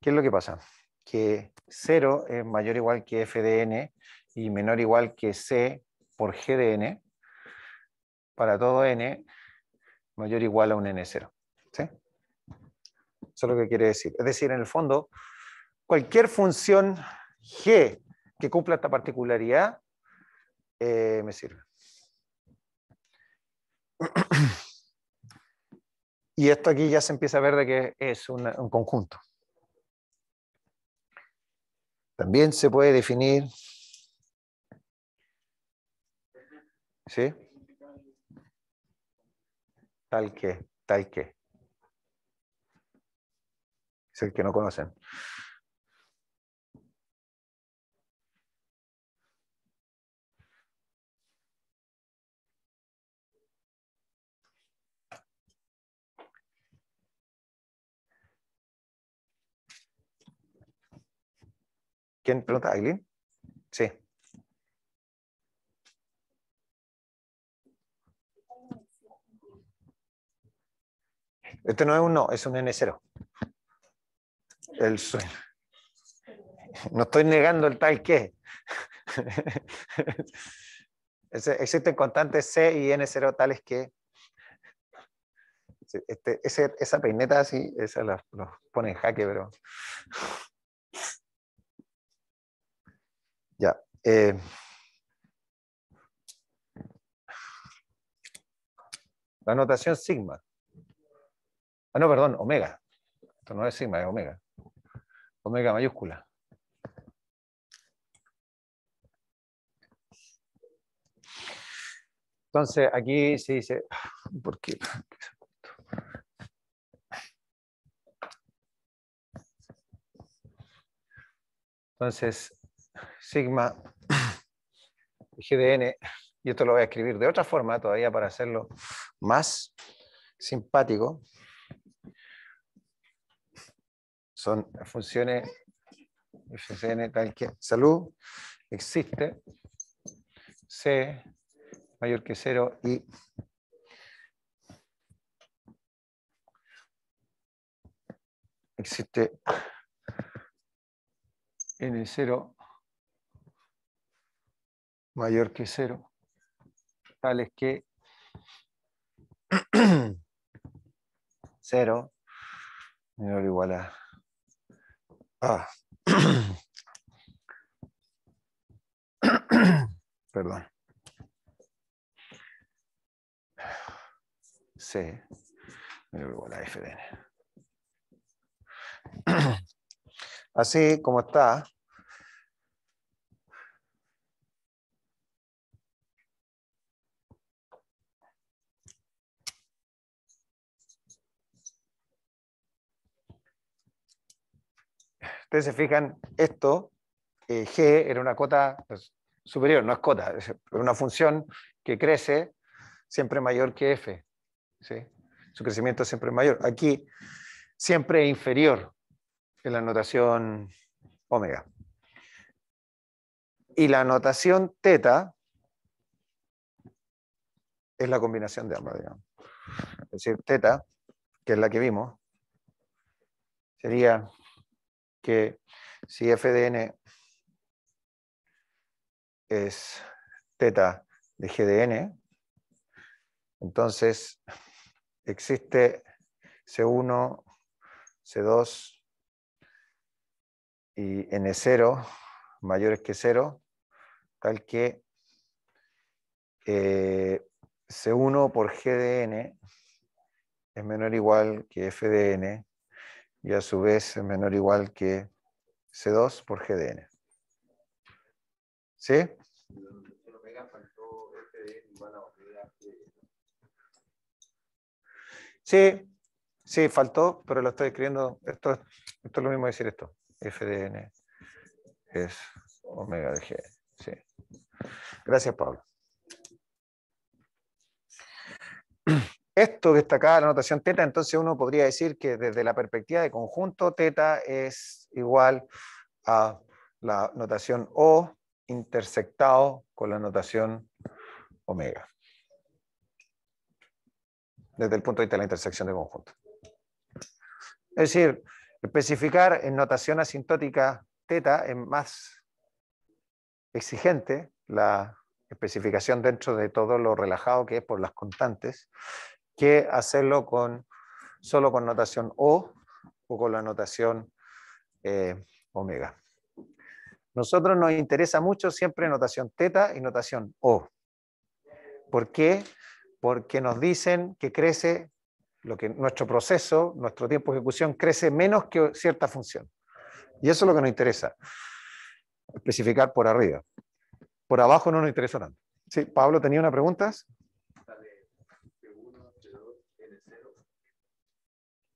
¿qué es lo que pasa? Que 0 es mayor o igual que F de N y menor o igual que C por G de N, para todo N, mayor o igual a un N0. ¿sí? Eso es lo que quiere decir. Es decir, en el fondo, cualquier función G que cumpla esta particularidad eh, me sirve. Y esto aquí ya se empieza a ver de que es un, conjunto. También se puede definir, ¿sí? Tal que, tal que. Es el que no conocen. ¿Quién pregunta? ¿Aileen? Sí. Este no es un no, es un N0. El sueño. No estoy negando el tal que. Existen constantes C y N0 tales que. Este, esa peineta así, esa la pone en jaque, pero. Eh, la notación sigma. Ah, no, perdón, omega. Esto no es sigma, es omega. Omega mayúscula. Entonces, aquí se dice, ¿por qué? Entonces, sigma GDN, y esto lo voy a escribir de otra forma todavía para hacerlo más simpático, son funciones FCN tal que salud existe C mayor que cero. y existe N0 mayor que cero, tales que Cero. menor o igual a A. Perdón. C menor o igual a FDN. Así como está, Ustedes se fijan, esto, eh, G, era una cota pues, superior, no es cota, es una función que crece siempre mayor que F. Su crecimiento es siempre mayor. Aquí, siempre inferior en la notación omega. Y la notación teta es la combinación de ambas, digamos. Es decir, teta, que es la que vimos, sería que si FDN es teta de GDN, entonces existe C1, C2 y N0 mayores que 0, tal que eh, C1 por GDN es menor o igual que FDN y a su vez es menor o igual que C2 por GDN. ¿Sí? Sí, sí, faltó, pero lo estoy escribiendo. Esto, esto es lo mismo decir esto. FDN es omega de GDN. Sí. Gracias, Pablo esto que está acá, la notación teta, entonces uno podría decir que desde la perspectiva de conjunto, teta es igual a la notación O intersectado con la notación omega. Desde el punto de vista de la intersección de conjunto. Es decir, especificar en notación asintótica teta es más exigente la especificación dentro de todo lo relajado que es por las constantes que hacerlo con, solo con notación O o con la notación eh, omega. Nosotros nos interesa mucho siempre notación teta y notación O. ¿Por qué? Porque nos dicen que crece lo que nuestro proceso, nuestro tiempo de ejecución crece menos que cierta función. Y eso es lo que nos interesa. Especificar por arriba. Por abajo no nos interesa tanto. Sí, Pablo, ¿tenía una pregunta?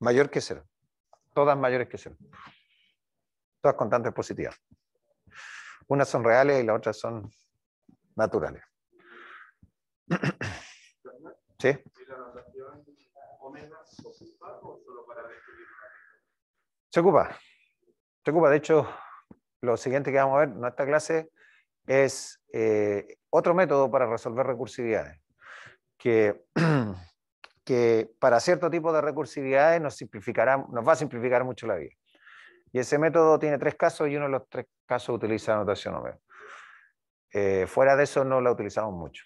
mayor que cero. Todas mayores que cero. Todas constantes positivas. Unas son reales y las otras son naturales. ¿Sí? Se ocupa. Se ocupa. De hecho, lo siguiente que vamos a ver en esta clase es eh, otro método para resolver recursividades, que para cierto tipo de recursividades nos, simplificará, nos va a simplificar mucho la vida. Y ese método tiene tres casos y uno de los tres casos utiliza anotación omega eh, fuera de eso no la utilizamos mucho.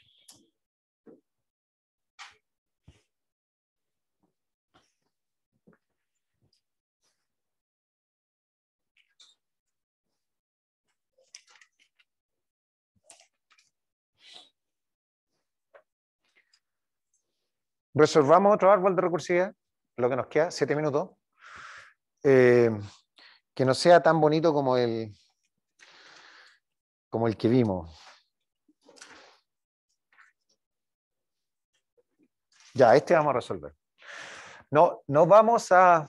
Resolvamos otro árbol de recursividad, lo que nos queda, siete minutos. Eh, que no sea tan bonito como el, como el que vimos. Ya, este vamos a resolver. No, no vamos a,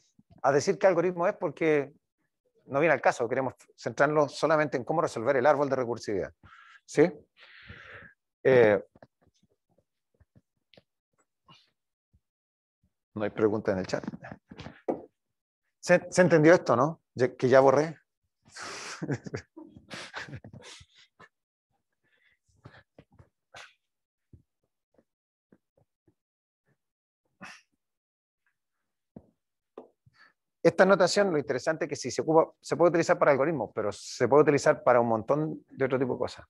decir qué algoritmo es porque no viene al caso, queremos centrarnos solamente en cómo resolver el árbol de recursividad. ¿Sí? Eh, No hay pregunta en el chat. ¿Se, entendió esto, no? Que ya borré. Esta notación, lo interesante es que si se se puede utilizar para algoritmos, pero se puede utilizar para un montón de otro tipo de cosas.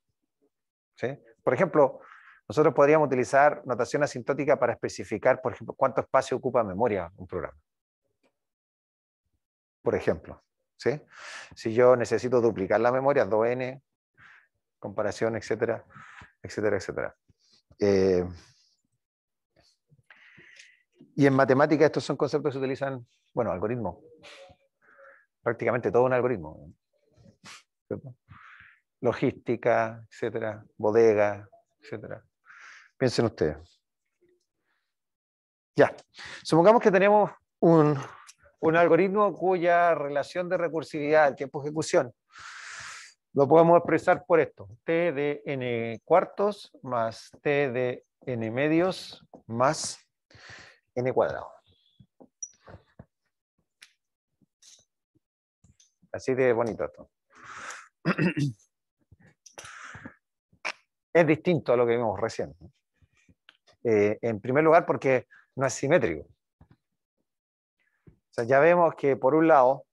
Por ejemplo, nosotros podríamos utilizar notación asintótica para especificar, por ejemplo, cuánto espacio ocupa memoria un programa. Por ejemplo, si yo necesito duplicar la memoria, 2n, comparación, etcétera, etcétera, etcétera. Eh, y en matemática estos son conceptos que se utilizan, bueno, algoritmos. Prácticamente todo un algoritmo. Logística, etcétera, bodega, etcétera. Piensen ustedes. Ya. Supongamos que tenemos un, algoritmo cuya relación de recursividad al tiempo de ejecución lo podemos expresar por esto. T de n cuartos más T de n medios más n cuadrado. Así de bonito esto. Es distinto a lo que vimos recién. Eh, en primer lugar, porque no es simétrico. O sea, ya vemos que por un lado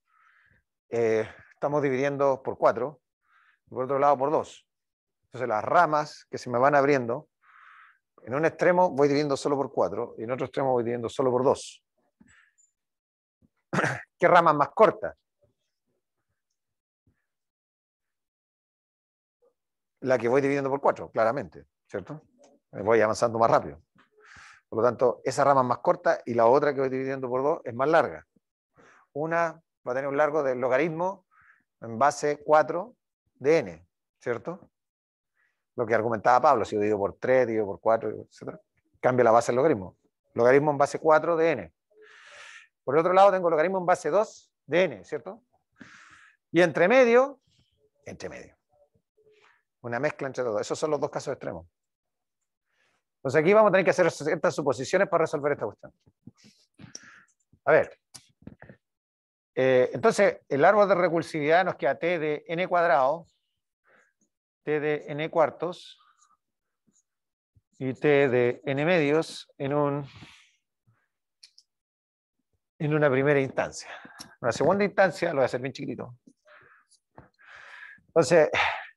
eh, estamos dividiendo por cuatro y por otro lado por dos Entonces las ramas que se me van abriendo, en un extremo voy dividiendo solo por cuatro y en otro extremo voy dividiendo solo por dos ¿Qué ramas más cortas? La que voy dividiendo por cuatro claramente, ¿cierto? Voy avanzando más rápido. Por lo tanto, esa rama es más corta y la otra que voy dividiendo por dos es más larga. Una va a tener un largo del logaritmo en base 4 de n, ¿cierto? Lo que argumentaba Pablo, si yo divido por 3, divido por 4, etc. Cambia la base del logaritmo. Logaritmo en base 4 de n. Por el otro lado tengo logaritmo en base 2 de n, ¿cierto? Y entre medio, entre medio. Una mezcla entre todos. Esos son los dos casos extremos. Entonces aquí vamos a tener que hacer ciertas suposiciones para resolver esta cuestión. A ver. Eh, entonces, el árbol de recursividad nos queda t de n cuadrado, t de n cuartos y t de n medios en, un, en una primera instancia. En una segunda instancia lo voy a hacer bien chiquitito. Entonces,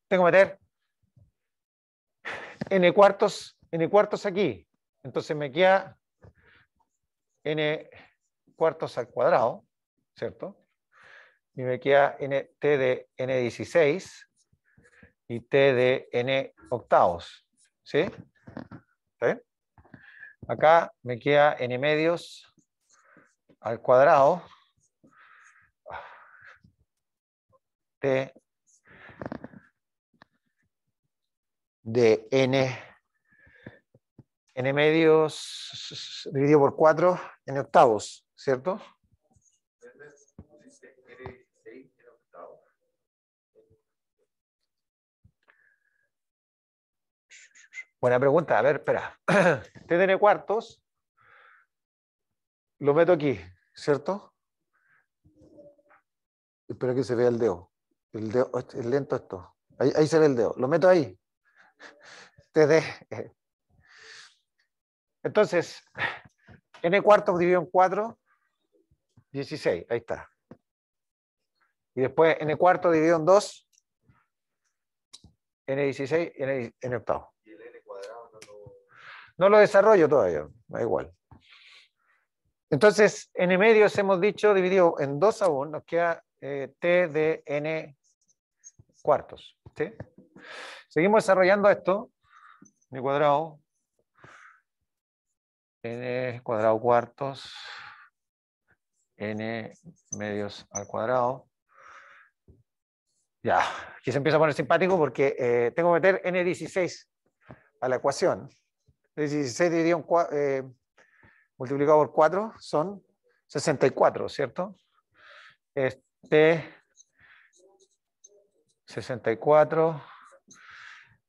tengo que meter n cuartos n cuartos aquí. Entonces me queda n cuartos al cuadrado, ¿cierto? Y me queda n, t de n16 y t de n octavos, ¿sí? ¿Sí? Acá me queda n medios al cuadrado t de n n medios dividido por 4 en octavos, ¿cierto? Buena pregunta, a ver, espera. de n cuartos, lo meto aquí, ¿cierto? Espero que se vea el dedo. El dedo es lento esto. Ahí, se ve el dedo. Lo meto ahí. T d entonces, n cuartos dividido en 4, 16, ahí está. Y después n cuarto dividido en 2, n16 n, octavo. ¿Y el n cuadrado no lo... no lo desarrollo todavía, da igual. Entonces, n medios hemos dicho dividido en 2 aún, nos queda eh, t de n cuartos. ¿sí? Seguimos desarrollando esto, n cuadrado n cuadrado cuartos, n medios al cuadrado. Ya, aquí se empieza a poner simpático porque eh, tengo que meter n16 a la ecuación. 16 dividido en eh, multiplicado por 4 son 64, ¿cierto? Este 64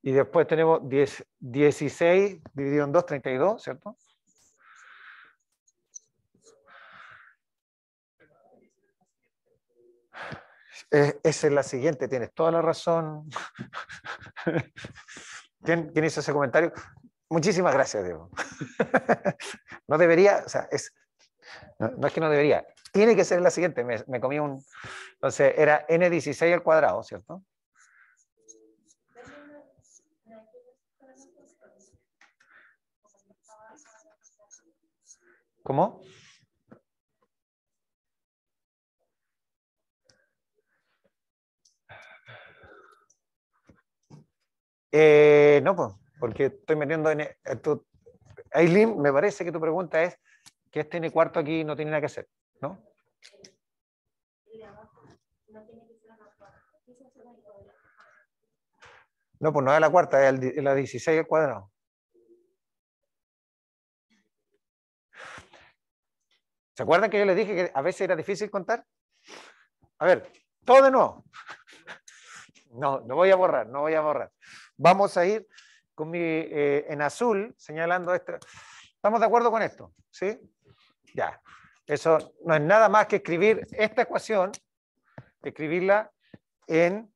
y después tenemos 10, 16 dividido en 2, 32, ¿cierto? Eh, esa es la siguiente, tienes toda la razón. ¿Quién, hizo ese comentario? Muchísimas gracias, Diego. no debería, o sea, es, no, es que no debería, tiene que ser la siguiente. Me, comí un, entonces era n16 al cuadrado, ¿cierto? ¿Cómo? Eh, no, pues, porque estoy metiendo en... E, eh, Aileen, me parece que tu pregunta es que este N cuarto aquí no tiene nada que hacer, ¿no? No, pues no es la cuarta, es la 16 al cuadrado. ¿Se acuerdan que yo les dije que a veces era difícil contar? A ver, todo de nuevo. No, no voy a borrar, no voy a borrar. Vamos a ir con mi, eh, en azul señalando esto. ¿Estamos de acuerdo con esto? ¿Sí? Ya. Eso no es nada más que escribir esta ecuación, escribirla en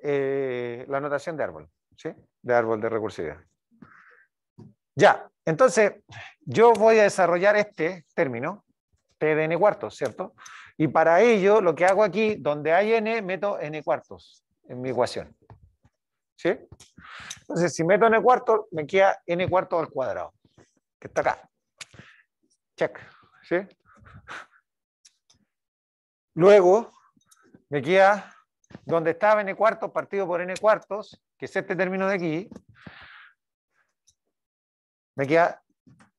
eh, la notación de árbol, ¿sí? De árbol de recursividad. Ya, entonces yo voy a desarrollar este término, de n cuartos, ¿cierto? Y para ello lo que hago aquí, donde hay n, meto n cuartos en mi ecuación. ¿Sí? Entonces, si meto n cuarto, me queda n cuartos al cuadrado, que está acá. Check. ¿Sí? Luego, me queda donde estaba n cuartos partido por n cuartos, que es este término de aquí, me queda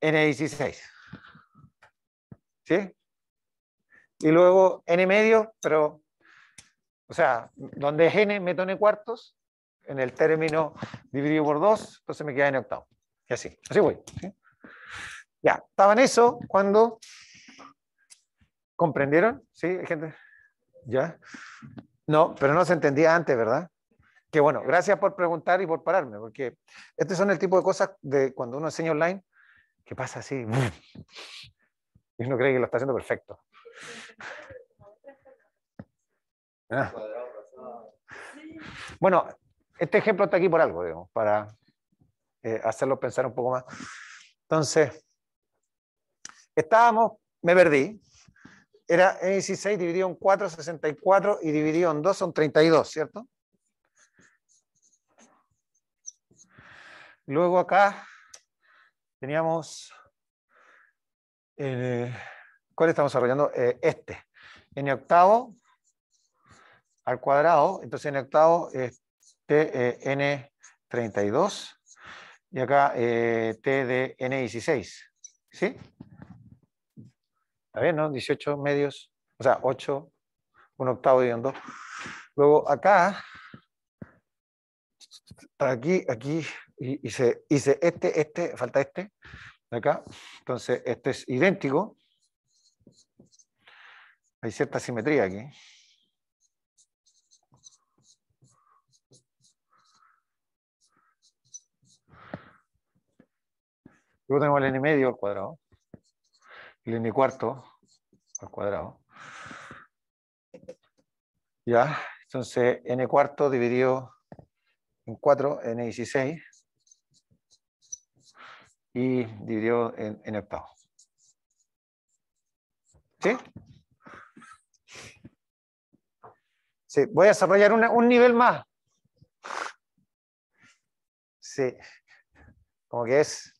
n16. ¿Sí? Y luego n medio, pero, o sea, donde es n, meto n cuartos, en el término dividido por 2, entonces me queda en octavo. Y así, así voy. Ya, estaba eso cuando... ¿Comprendieron? ¿Sí, gente? ¿Ya? No, pero no se entendía antes, ¿verdad? Que bueno, gracias por preguntar y por pararme, porque estos son el tipo de cosas de cuando uno enseña online, que pasa así. Y uno cree que lo está haciendo perfecto. Ah. Bueno, este ejemplo está aquí por algo, digamos, para eh, hacerlo pensar un poco más. Entonces, estábamos, me perdí, era 16 dividido en 4, 64 y dividido en 2 son 32, ¿cierto? Luego acá teníamos, eh, ¿cuál estamos desarrollando? Eh, este, n octavo al cuadrado, entonces n octavo es TN32 e y acá eh, T N16. ¿Sí? Está bien, ¿no? 18 medios, o sea, 8, 1 octavo y 2. Luego acá, aquí, aquí, hice, hice este, este, falta este, de acá. Entonces, este es idéntico. Hay cierta simetría aquí. Luego tenemos el n medio al cuadrado, el n cuarto al cuadrado. ¿Ya? Entonces, n cuarto dividido en 4, n16, y dividido en, en octavo. ¿Sí? Sí, voy a desarrollar un nivel más. Sí, como que es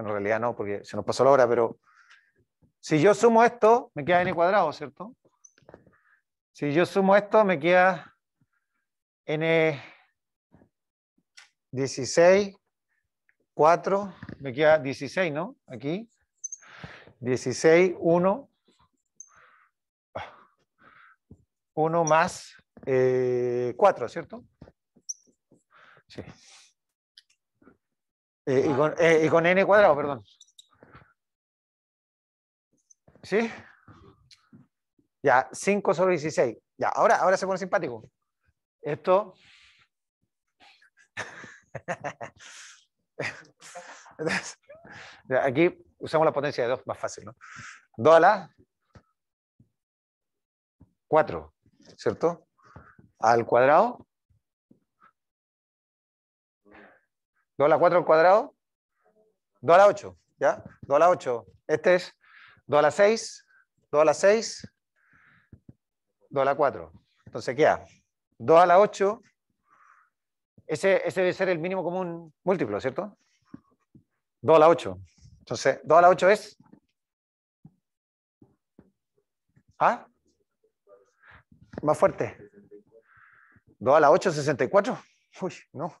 en realidad no, porque se nos pasó la hora, pero si yo sumo esto, me queda n cuadrado, ¿cierto? Si yo sumo esto, me queda n 16, 4, me queda 16, ¿no? Aquí. 16, 1. 1 más 4, eh, ¿cierto? Sí. Eh, eh, y, con, n cuadrado, perdón. ¿Sí? Ya, 5 sobre 16. Ya, ahora, ahora se pone simpático. Esto... aquí usamos la potencia de 2, más fácil, ¿no? 2 a la 4, ¿cierto? Al cuadrado 2 a la 4 al cuadrado, 2 a la 8, ¿ya? 2 a la 8. Este es 2 a la 6, 2 a la 6, 2 a la 4. Entonces ¿qué ha? 2 a la 8. Ese, ese debe ser el mínimo común múltiplo, ¿cierto? 2 a la 8. Entonces, 2 a la 8 es... ¿Ah? Más fuerte. 2 a la 8, 64. Uy, no.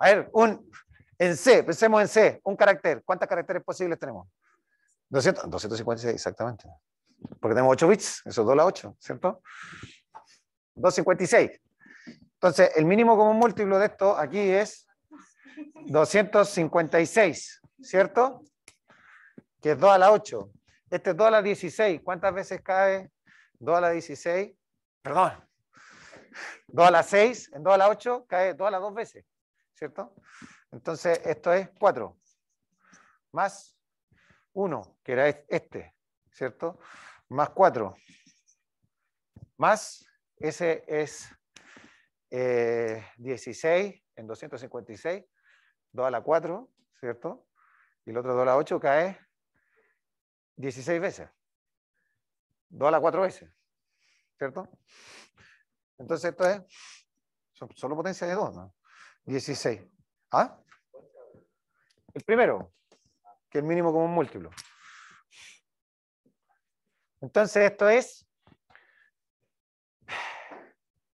A ver, un, en C, pensemos en C, un carácter. ¿Cuántos caracteres posibles tenemos? 200, 256, exactamente. Porque tenemos 8 bits, eso es 2 a la 8, ¿cierto? 256. Entonces, el mínimo común múltiplo de esto aquí es 256, ¿cierto? Que es 2 a la 8. Este es 2 a la 16. ¿Cuántas veces cae 2 a la 16? Perdón. 2 a la 6, en 2 a la 8 cae 2 a la 2 veces. ¿cierto? Entonces, esto es 4 más 1, que era este, ¿cierto? Más 4, más, ese es 16 eh, en 256, 2 a la 4, ¿cierto? Y el otro 2 a la 8 cae 16 veces, 2 a la 4 veces, ¿cierto? Entonces esto es, solo potencia de 2, ¿no? 16. ¿Ah? El primero, que el mínimo común múltiplo. Entonces, esto es.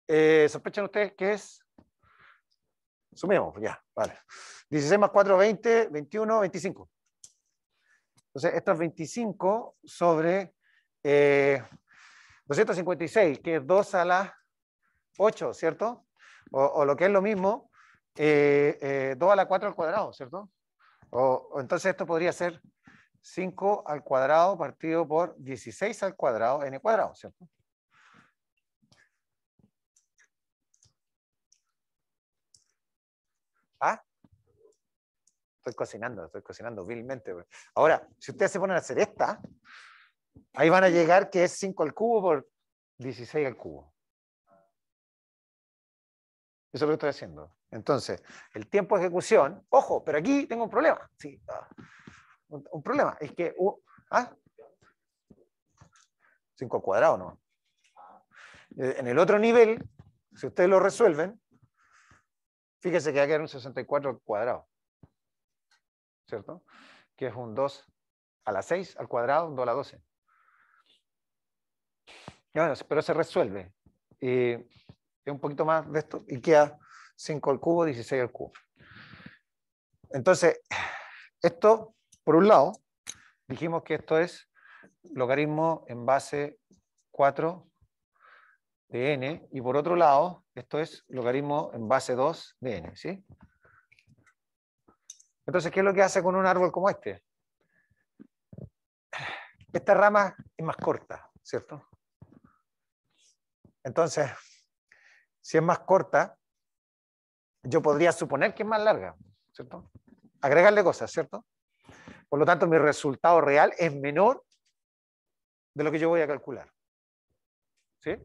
Eh, ¿Sospechan ustedes que es? Sumemos, ya, vale. 16 más 4, 20, 21, 25. Entonces, esto es 25 sobre 256, eh, que es 2 a la 8, ¿cierto? O, o, lo que es lo mismo, 2 eh, eh, a la 4 al cuadrado, ¿cierto? O, entonces esto podría ser 5 al cuadrado partido por 16 al cuadrado, n cuadrado, ¿cierto? ¿Ah? Estoy cocinando, estoy cocinando vilmente. Pues. Ahora, si ustedes se ponen a hacer esta, ahí van a llegar que es 5 al cubo por 16 al cubo. Eso es lo que estoy haciendo. Entonces, el tiempo de ejecución, ojo, pero aquí tengo un problema. Ah, un, problema. Es que, ¿ah? 5 al cuadrado, ¿no? Eh, en el otro nivel, si ustedes lo resuelven, fíjense que va a quedar un 64 al cuadrado. ¿Cierto? Que es un 2 a la 6 al cuadrado, un 2 a la 12. Bueno, pero se resuelve. Y es un poquito más de esto, y queda 5 al cubo, 16 al cubo. Entonces, esto, por un lado, dijimos que esto es logaritmo en base 4 de n, y por otro lado, esto es logaritmo en base 2 de n, ¿sí? Entonces, ¿qué es lo que hace con un árbol como este? Esta rama es más corta, ¿cierto? Entonces, si es más corta, yo podría suponer que es más larga, ¿cierto? Agregarle cosas, ¿cierto? Por lo tanto, mi resultado real es menor de lo que yo voy a calcular. ¿Sí?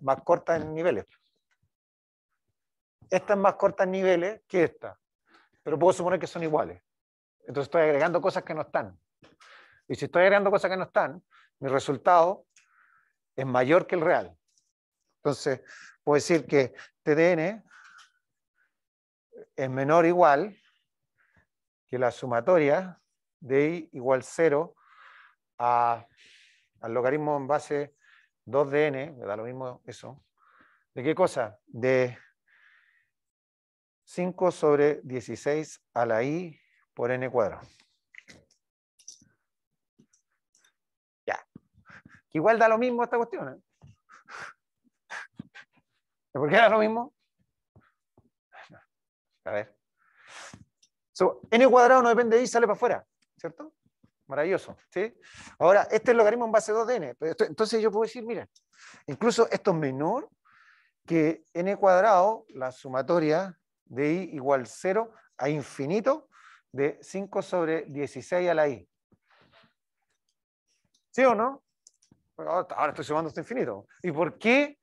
Más corta, en niveles. Esta es más corta en niveles que esta, pero puedo suponer que son iguales. Entonces estoy agregando cosas que no están. Y si estoy agregando cosas que no están, mi resultado es mayor que el real. Entonces, puedo decir que T N es menor o igual que la sumatoria de i igual 0 al logaritmo en base 2 de n, me da lo mismo eso, ¿de qué cosa? De 5 sobre 16 a la i por n cuadrado. igual da lo mismo esta cuestión. ¿eh? ¿Por qué da lo mismo? A ver. n cuadrado no depende de i, sale para afuera, ¿cierto? Maravilloso, ¿sí? Ahora, este es logaritmo en base 2 de n. Entonces yo puedo decir, mira, incluso esto es menor que n cuadrado, la sumatoria de i igual 0 a infinito de 5 sobre 16 a la i. ¿Sí o no? Ahora estoy sumando hasta infinito. ¿Y por qué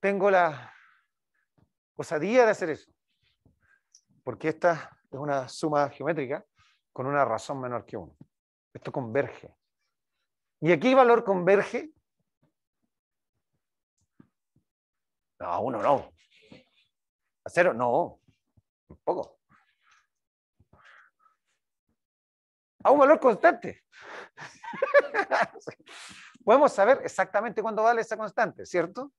tengo la osadía de hacer eso? Porque esta es una suma geométrica con una razón menor que 1. Esto converge. ¿Y aquí valor converge? No, a 1 no. A 0 no. Tampoco. A un valor constante. podemos saber exactamente cuándo vale esa constante, ¿cierto?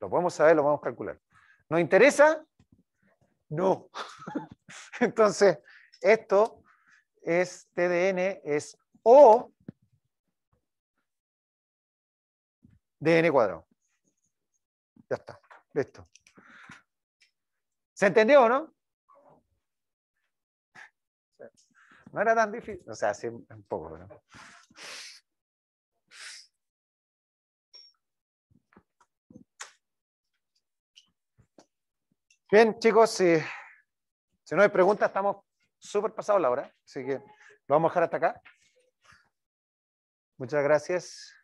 Lo podemos saber, lo podemos calcular. ¿Nos interesa? No. Entonces, esto es TDN, es O de n cuadrado. Ya está, listo. ¿Se entendió o no? No era tan difícil, o sea, sí, un poco, Bien, chicos, si, si no hay preguntas, estamos súper pasados la hora, así que lo vamos a dejar hasta acá. Muchas gracias.